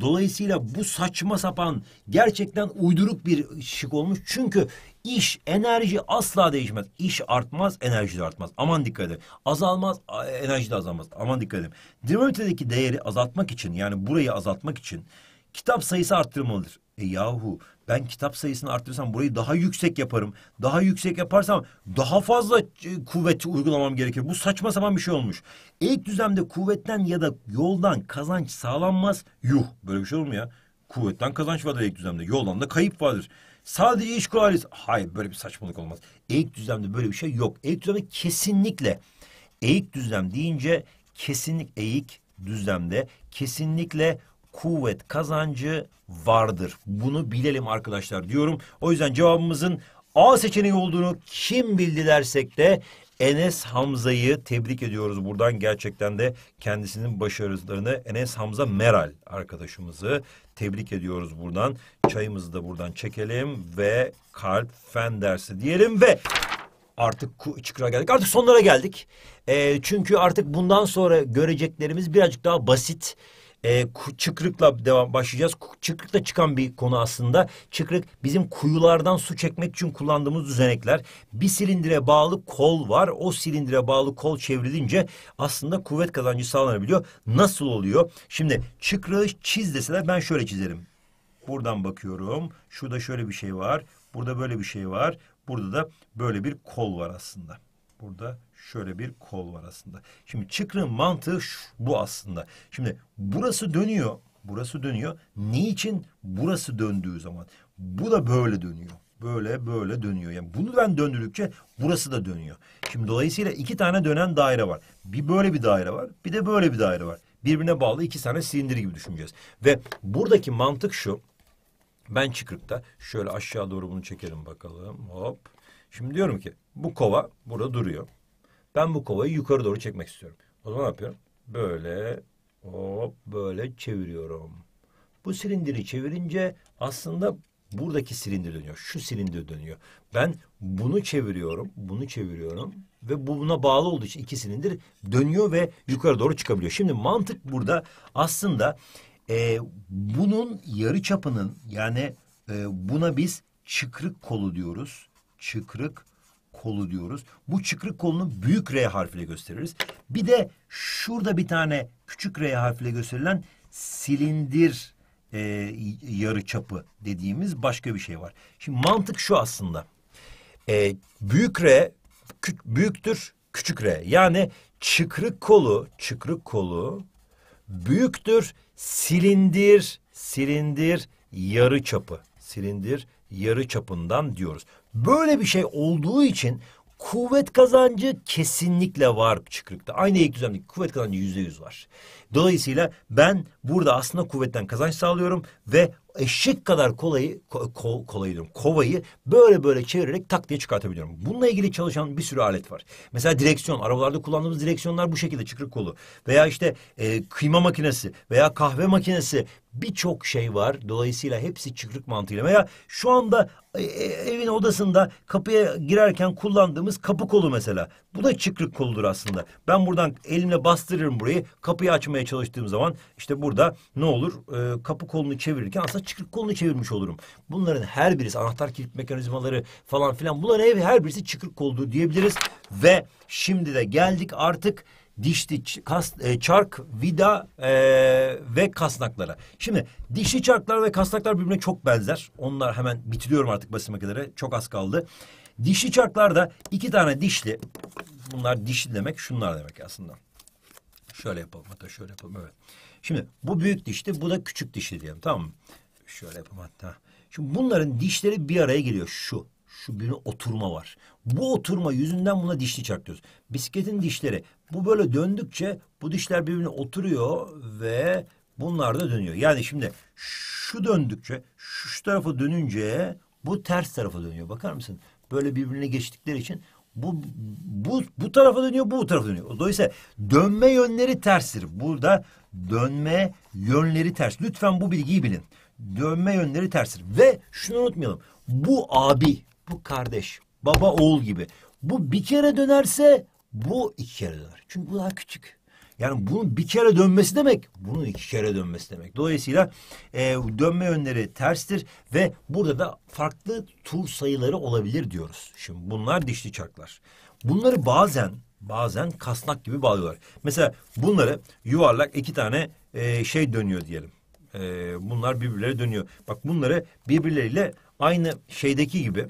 Dolayısıyla bu saçma sapan gerçekten uyduruk bir şık olmuş. Çünkü iş, enerji asla değişmez. İş artmaz, enerji de artmaz. Aman dikkat edin. Azalmaz, enerji de azalmaz. Aman dikkat edin. Dinamikadeki değeri azaltmak için yani burayı azaltmak için kitap sayısı arttırılmalıdır. E yahu ben kitap sayısını arttırsam burayı daha yüksek yaparım. Daha yüksek yaparsam daha fazla e, kuvvet uygulamam gerekir. Bu saçma sapan bir şey olmuş. Eğit düzlemde kuvvetten ya da yoldan kazanç sağlanmaz. Yuh böyle bir şey olur mu ya? Kuvvetten kazanç vardır eğik düzlemde. Yoldan da kayıp vardır. Sadece iş kurarız. Hayır böyle bir saçmalık olmaz. Eğik düzlemde böyle bir şey yok. Eğik düzlemde kesinlikle eğik düzlem deyince kesinlik eğik düzlemde kesinlikle kuvvet kazancı vardır. Bunu bilelim arkadaşlar diyorum. O yüzden cevabımızın A seçeneği olduğunu kim bildi dersek de Enes Hamza'yı tebrik ediyoruz buradan. Gerçekten de kendisinin başarılarını Enes Hamza Meral arkadaşımızı tebrik ediyoruz buradan. Çayımızı da buradan çekelim ve kalp fen dersi diyelim ve artık çıkıra geldik. Artık sonlara geldik. E, çünkü artık bundan sonra göreceklerimiz birazcık daha basit e, çıkrıkla devam başlayacağız. Çıkrıkla çıkan bir konu aslında. Çıkrık bizim kuyulardan su çekmek için kullandığımız düzenekler. Bir silindire bağlı kol var. O silindire bağlı kol çevrilince aslında kuvvet kazancı sağlanabiliyor. Nasıl oluyor? Şimdi çıkrığı çiz deseler ben şöyle çizerim. Buradan bakıyorum. Şurada şöyle bir şey var. Burada böyle bir şey var. Burada da böyle bir kol var aslında. Burada şöyle bir kol var aslında. Şimdi çıkrın mantığı şu, bu aslında. Şimdi burası dönüyor. Burası dönüyor. Niçin? Burası döndüğü zaman. Bu da böyle dönüyor. Böyle böyle dönüyor. Yani bunu ben döndürdükçe burası da dönüyor. Şimdi dolayısıyla iki tane dönen daire var. Bir böyle bir daire var. Bir de böyle bir daire var. Birbirine bağlı iki tane silindir gibi düşüneceğiz. Ve buradaki mantık şu. Ben çıkırıkta şöyle aşağı doğru bunu çekelim bakalım. Hop. Şimdi diyorum ki bu kova burada duruyor. Ben bu kovayı yukarı doğru çekmek istiyorum. O zaman ne yapıyorum? Böyle hop böyle çeviriyorum. Bu silindiri çevirince aslında buradaki silindir dönüyor. Şu silindir dönüyor. Ben bunu çeviriyorum, bunu çeviriyorum ve bu buna bağlı olduğu için iki silindir dönüyor ve yukarı doğru çıkabiliyor. Şimdi mantık burada aslında e, bunun yarı çapının yani e, buna biz çıkrık kolu diyoruz. Çıkrık kolu diyoruz. Bu çıkrık kolunu büyük R harfiyle gösteririz. Bir de şurada bir tane küçük R harfiyle gösterilen silindir e, yarı çapı dediğimiz başka bir şey var. Şimdi mantık şu aslında. E, büyük R kü, büyüktür küçük R. Yani çıkrık kolu, çıkrık kolu büyüktür silindir, silindir yarı çapı. Silindir yarı çapından diyoruz. Böyle bir şey olduğu için kuvvet kazancı kesinlikle var çıkrıkta. Aynı ilk düzlemdeki kuvvet kazancı yüzde yüz var. Dolayısıyla ben burada aslında kuvvetten kazanç sağlıyorum ve eşek kadar kolayı ko, ko, diyorum, kovayı böyle böyle çevirerek tak diye çıkartabiliyorum. Bununla ilgili çalışan bir sürü alet var. Mesela direksiyon, arabalarda kullandığımız direksiyonlar bu şekilde çıkrık kolu veya işte e, kıyma makinesi veya kahve makinesi birçok şey var. Dolayısıyla hepsi çıkrık mantığıyla veya şu anda e, e, evin odasında kapıya girerken kullandığımız kapı kolu mesela. Bu da çıkrık koludur aslında. Ben buradan elimle bastırırım burayı. Kapıyı açmaya çalıştığım zaman işte burada ne olur? E, kapı kolunu çevirirken aslında olsa çıkıp kolunu çevirmiş olurum. Bunların her birisi anahtar kilit mekanizmaları falan filan bunların hep her birisi çıkık koldu diyebiliriz. Ve şimdi de geldik artık dişli kas, e, çark, vida e, ve kasnaklara. Şimdi dişli çarklar ve kasnaklar birbirine çok benzer. Onlar hemen bitiriyorum artık basılmak üzere. Çok az kaldı. Dişli çarklarda iki tane dişli. Bunlar dişli demek şunlar demek aslında. Şöyle yapalım hatta şöyle yapalım evet. Şimdi bu büyük dişli bu da küçük dişli diyelim tamam mı? Şöyle yapayım hatta. Şimdi bunların dişleri bir araya geliyor. Şu. Şu bir oturma var. Bu oturma yüzünden buna dişli çarpıyoruz. Bisikletin dişleri. Bu böyle döndükçe bu dişler birbirine oturuyor ve bunlar da dönüyor. Yani şimdi şu döndükçe şu, şu tarafa dönünce bu ters tarafa dönüyor. Bakar mısın? Böyle birbirine geçtikleri için bu, bu, bu tarafa dönüyor, bu tarafa dönüyor. Dolayısıyla dönme yönleri terstir. Burada dönme yönleri ters. Lütfen bu bilgiyi bilin dönme yönleri tersir Ve şunu unutmayalım. Bu abi, bu kardeş, baba oğul gibi. Bu bir kere dönerse bu iki kere döner. Çünkü bu daha küçük. Yani bunun bir kere dönmesi demek, bunun iki kere dönmesi demek. Dolayısıyla e, dönme yönleri terstir ve burada da farklı tur sayıları olabilir diyoruz. Şimdi bunlar dişli çarklar. Bunları bazen bazen kasnak gibi bağlıyorlar. Mesela bunları yuvarlak iki tane e, şey dönüyor diyelim e, bunlar birbirleri dönüyor. Bak bunları birbirleriyle aynı şeydeki gibi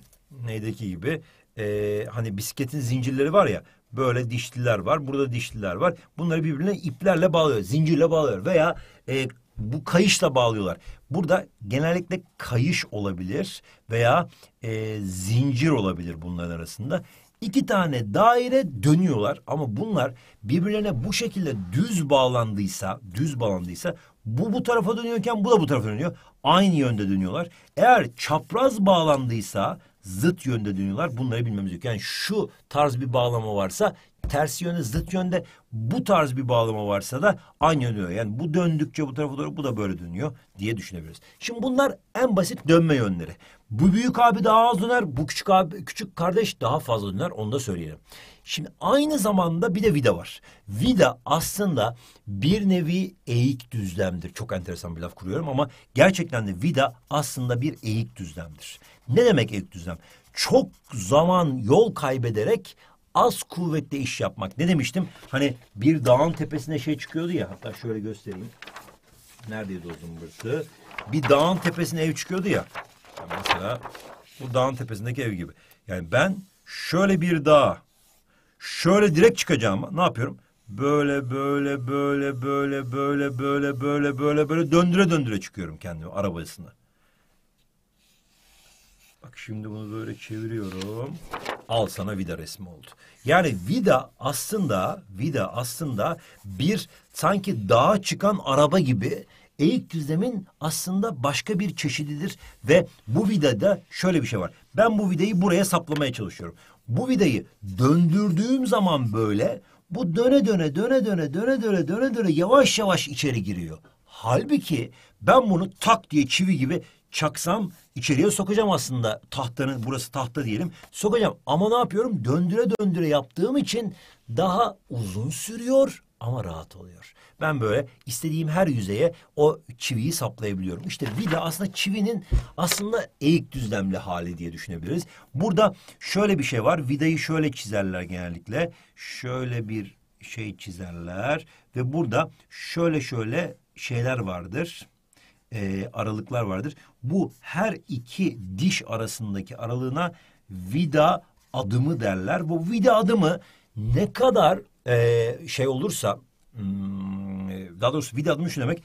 neydeki gibi e, hani bisikletin zincirleri var ya böyle dişliler var burada dişliler var bunları birbirine iplerle bağlıyor zincirle bağlıyor veya e, bu kayışla bağlıyorlar. Burada genellikle kayış olabilir veya e, zincir olabilir bunların arasında. İki tane daire dönüyorlar ama bunlar birbirlerine bu şekilde düz bağlandıysa, düz bağlandıysa bu bu tarafa dönüyorken bu da bu tarafa dönüyor. Aynı yönde dönüyorlar. Eğer çapraz bağlandıysa zıt yönde dönüyorlar. Bunları bilmemiz gerekiyor. Yani şu tarz bir bağlama varsa ters yönde zıt yönde bu tarz bir bağlama varsa da aynı yönde dönüyor. Yani bu döndükçe bu tarafa doğru bu da böyle dönüyor diye düşünebiliriz. Şimdi bunlar en basit dönme yönleri. Bu büyük abi daha az döner, bu küçük abi küçük kardeş daha fazla döner onu da söyleyelim. Şimdi aynı zamanda bir de vida var. Vida aslında bir nevi eğik düzlemdir. Çok enteresan bir laf kuruyorum ama gerçekten de vida aslında bir eğik düzlemdir. Ne demek eğik düzlem? Çok zaman yol kaybederek az kuvvetle iş yapmak. Ne demiştim? Hani bir dağın tepesine şey çıkıyordu ya. Hatta şöyle göstereyim. Neredeydi o burası? Bir dağın tepesine ev çıkıyordu ya. Yani mesela bu dağın tepesindeki ev gibi. Yani ben şöyle bir dağ şöyle direkt çıkacağıma ne yapıyorum? Böyle böyle böyle böyle böyle böyle böyle böyle böyle döndüre döndüre çıkıyorum kendimi arabasına. Bak şimdi bunu böyle çeviriyorum. Al sana vida resmi oldu. Yani vida aslında vida aslında bir sanki dağa çıkan araba gibi eğik düzlemin aslında başka bir çeşididir ve bu vidada şöyle bir şey var. Ben bu vidayı buraya saplamaya çalışıyorum bu vidayı döndürdüğüm zaman böyle bu döne döne döne döne döne döne döne döne yavaş yavaş içeri giriyor. Halbuki ben bunu tak diye çivi gibi çaksam içeriye sokacağım aslında tahtanın burası tahta diyelim sokacağım ama ne yapıyorum döndüre döndüre yaptığım için daha uzun sürüyor ama rahat oluyor ben böyle istediğim her yüzeye o çiviyi saplayabiliyorum. İşte vida aslında çivinin aslında eğik düzlemli hali diye düşünebiliriz. Burada şöyle bir şey var. Vidayı şöyle çizerler genellikle. Şöyle bir şey çizerler ve burada şöyle şöyle şeyler vardır e, aralıklar vardır. Bu her iki diş arasındaki aralığına vida adımı derler. Bu vida adımı ne kadar e, şey olursa Hmm, e, daha doğrusu vida adımı şu demek.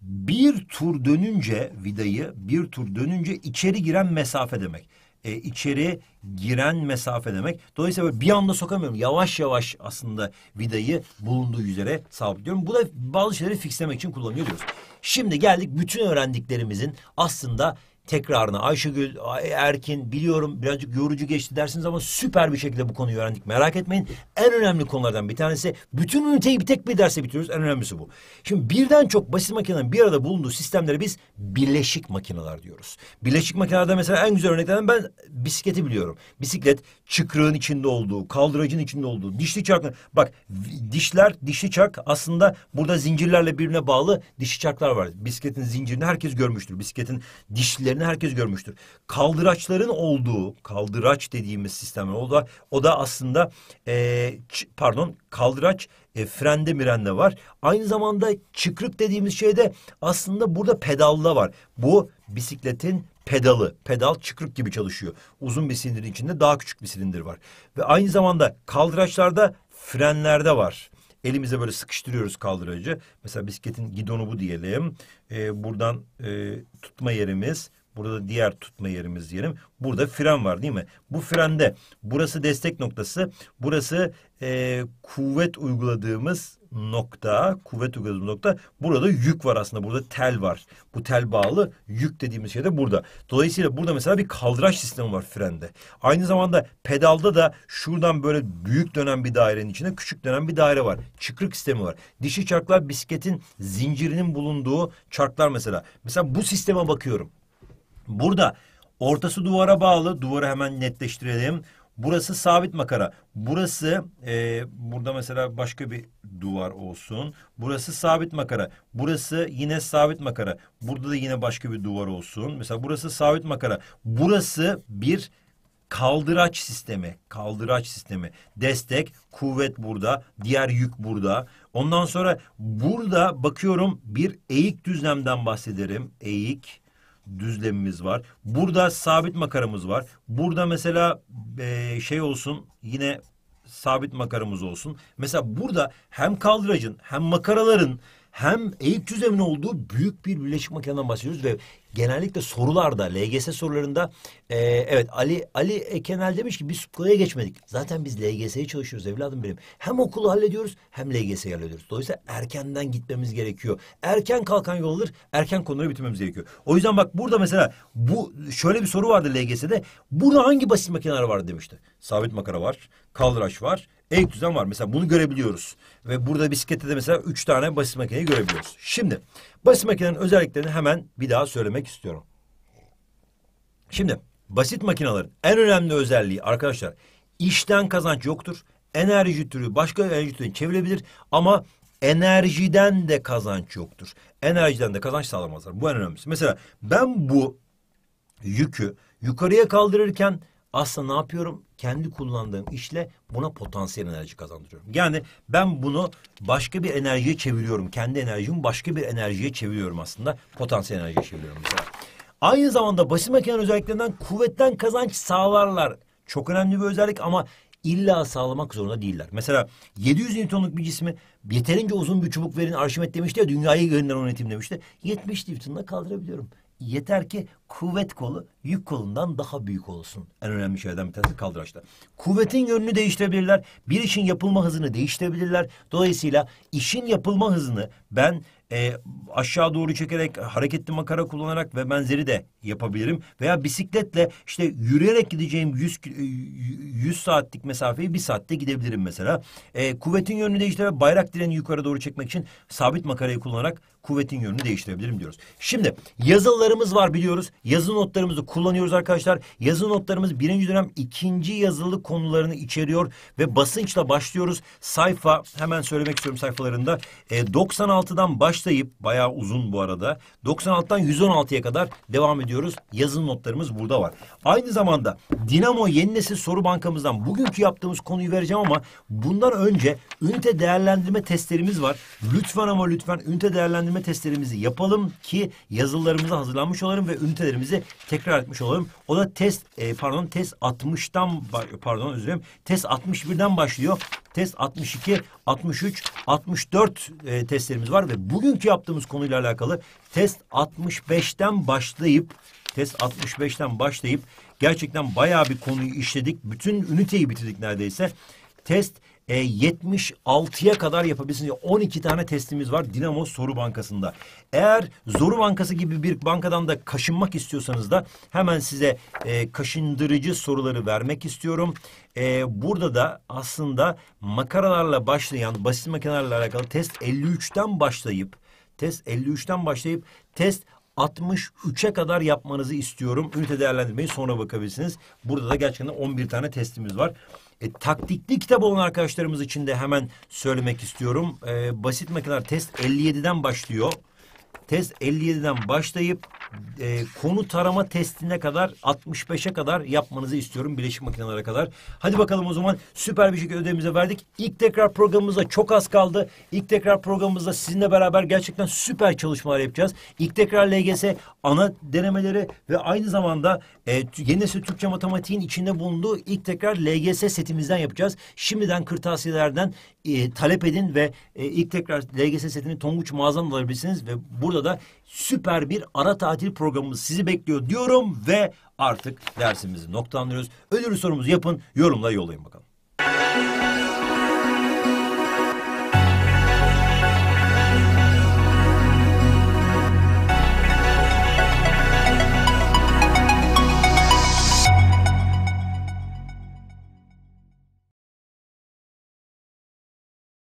Bir tur dönünce vidayı bir tur dönünce içeri giren mesafe demek. E, içeri giren mesafe demek. Dolayısıyla bir anda sokamıyorum. Yavaş yavaş aslında vidayı bulunduğu üzere sabitliyorum. Bu da bazı şeyleri fixlemek için kullanıyoruz. Şimdi geldik bütün öğrendiklerimizin aslında tekrarını Ayşegül, Erkin biliyorum birazcık yorucu geçti dersiniz ama süper bir şekilde bu konuyu öğrendik. Merak etmeyin. En önemli konulardan bir tanesi bütün üniteyi bir tek bir derse bitiriyoruz. En önemlisi bu. Şimdi birden çok basit makinenin bir arada bulunduğu sistemlere biz birleşik makineler diyoruz. Birleşik makinelerde mesela en güzel örneklerden ben bisikleti biliyorum. Bisiklet çıkrığın içinde olduğu, kaldıracın içinde olduğu, dişli çarkın. Bak dişler, dişli çark aslında burada zincirlerle birbirine bağlı dişli çarklar var. Bisikletin zincirini herkes görmüştür. Bisikletin dişleri sistemlerini herkes görmüştür. Kaldıraçların olduğu, kaldıraç dediğimiz sistem o da o da aslında e, pardon kaldıraç e, frende mirende var. Aynı zamanda çıkrık dediğimiz şey de aslında burada pedalda var. Bu bisikletin pedalı. Pedal çıkrık gibi çalışıyor. Uzun bir silindirin içinde daha küçük bir silindir var. Ve aynı zamanda kaldıraçlarda frenlerde var. Elimize böyle sıkıştırıyoruz kaldıracı. Mesela bisikletin gidonu bu diyelim. Ee, buradan e, tutma yerimiz Burada diğer tutma yerimiz diyelim. Burada fren var değil mi? Bu frende burası destek noktası. Burası e, kuvvet uyguladığımız nokta. Kuvvet uyguladığımız nokta. Burada yük var aslında. Burada tel var. Bu tel bağlı yük dediğimiz şey de burada. Dolayısıyla burada mesela bir kaldıraç sistemi var frende. Aynı zamanda pedalda da şuradan böyle büyük dönen bir dairenin içinde küçük dönen bir daire var. Çıkrık sistemi var. Dişi çarklar bisikletin zincirinin bulunduğu çarklar mesela. Mesela bu sisteme bakıyorum. Burada ortası duvara bağlı. Duvarı hemen netleştirelim. Burası sabit makara. Burası e, burada mesela başka bir duvar olsun. Burası sabit makara. Burası yine sabit makara. Burada da yine başka bir duvar olsun. Mesela burası sabit makara. Burası bir kaldıraç sistemi. Kaldıraç sistemi. Destek, kuvvet burada, diğer yük burada. Ondan sonra burada bakıyorum bir eğik düzlemden bahsederim. Eğik düzlemimiz var. Burada sabit makaramız var. Burada mesela e, şey olsun yine sabit makaramız olsun. Mesela burada hem kaldıracın hem makaraların hem eğik düzemin olduğu büyük bir birleşik makineden bahsediyoruz ve genellikle sorularda, LGS sorularında e, evet Ali Ali Ekenel demiş ki biz Supka'ya geçmedik. Zaten biz LGS'ye çalışıyoruz evladım benim. Hem okulu hallediyoruz hem LGS'yi hallediyoruz. Dolayısıyla erkenden gitmemiz gerekiyor. Erken kalkan yol erken konuları bitirmemiz gerekiyor. O yüzden bak burada mesela bu şöyle bir soru vardı LGS'de. Burada hangi basit makineler var demişti. Sabit makara var, kaldıraç var, el düzen var. Mesela bunu görebiliyoruz. Ve burada bisiklette de mesela üç tane basit makineyi görebiliyoruz. Şimdi basit makinenin özelliklerini hemen bir daha söylemek istiyorum. Şimdi basit makinelerin en önemli özelliği arkadaşlar işten kazanç yoktur. Enerji türü başka enerji türüne çevirebilir ama enerjiden de kazanç yoktur. Enerjiden de kazanç sağlamazlar. Bu en önemlisi. Mesela ben bu yükü yukarıya kaldırırken aslında ne yapıyorum? kendi kullandığım işle buna potansiyel enerji kazandırıyorum. Yani ben bunu başka bir enerjiye çeviriyorum. Kendi enerjimi başka bir enerjiye çeviriyorum aslında. Potansiyel enerjiye çeviriyorum mesela. Aynı zamanda basit makine özelliklerinden kuvvetten kazanç sağlarlar. Çok önemli bir özellik ama illa sağlamak zorunda değiller. Mesela 700 Newton'luk bir cismi yeterince uzun bir çubuk verin Arşimet demişti ya dünyayı gönderen yönetim demişti. 70 Newton'la kaldırabiliyorum. Yeter ki kuvvet kolu yük kolundan daha büyük olsun. En önemli şeylerden bir tanesi kaldıraçta. Kuvvetin yönünü değiştirebilirler. Bir işin yapılma hızını değiştirebilirler. Dolayısıyla işin yapılma hızını ben e, aşağı doğru çekerek hareketli makara kullanarak ve benzeri de yapabilirim. Veya bisikletle işte yürüyerek gideceğim 100, 100 e, saatlik mesafeyi bir saatte gidebilirim mesela. E, kuvvetin yönünü değiştirerek bayrak direni yukarı doğru çekmek için sabit makarayı kullanarak kuvvetin yönünü değiştirebilirim diyoruz. Şimdi yazılarımız var biliyoruz. Yazı notlarımızı kullanıyoruz arkadaşlar. Yazı notlarımız birinci dönem ikinci yazılı konularını içeriyor ve basınçla başlıyoruz. Sayfa hemen söylemek istiyorum sayfalarında. E, 96'dan başlayıp bayağı uzun bu arada. 96'dan 116'ya kadar devam ediyoruz. Yazı notlarımız burada var. Aynı zamanda Dinamo yeni nesil soru bankamızdan bugünkü yaptığımız konuyu vereceğim ama bundan önce ünite değerlendirme testlerimiz var. Lütfen ama lütfen ünite değerlendirme kelime testlerimizi yapalım ki yazılarımızı hazırlanmış olalım ve ünitelerimizi tekrar etmiş olalım. O da test e, pardon test 60'tan pardon özür dilerim. Test 61'den başlıyor. Test 62, 63, 64 e, testlerimiz var ve bugünkü yaptığımız konuyla alakalı test 65'ten başlayıp test 65'ten başlayıp gerçekten bayağı bir konuyu işledik. Bütün üniteyi bitirdik neredeyse. Test e, 76'ya kadar yapabilirsiniz. 12 tane testimiz var Dinamo Soru Bankası'nda. Eğer Zoru Bankası gibi bir bankadan da kaşınmak istiyorsanız da hemen size e, kaşındırıcı soruları vermek istiyorum. E, burada da aslında makaralarla başlayan basit makinelerle alakalı test 53'ten başlayıp test 53'ten başlayıp test 63'e kadar yapmanızı istiyorum. Ünite değerlendirmeyi sonra bakabilirsiniz. Burada da gerçekten 11 tane testimiz var. E, taktikli kitap olan arkadaşlarımız için de hemen söylemek istiyorum. E, basit makineler test 57'den başlıyor. Test 57'den başlayıp e, konu tarama testine kadar 65'e kadar yapmanızı istiyorum bileşik makinelere kadar. Hadi bakalım o zaman süper bir şekilde ödevimize verdik. İlk tekrar programımızda çok az kaldı. İlk tekrar programımızda sizinle beraber gerçekten süper çalışmalar yapacağız. İlk tekrar LGS ana denemeleri ve aynı zamanda e, yeni nesil Türkçe matematiğin içinde bulunduğu ilk tekrar LGS setimizden yapacağız. Şimdiden kırtasiyelerden e, talep edin ve e, ilk tekrar LGS setini Tonguç mağazan alabilirsiniz ve burada da süper bir ara tatil programımız sizi bekliyor diyorum ve artık dersimizi noktalanıyoruz. Ödül sorumuzu yapın, yorumla yollayın bakalım.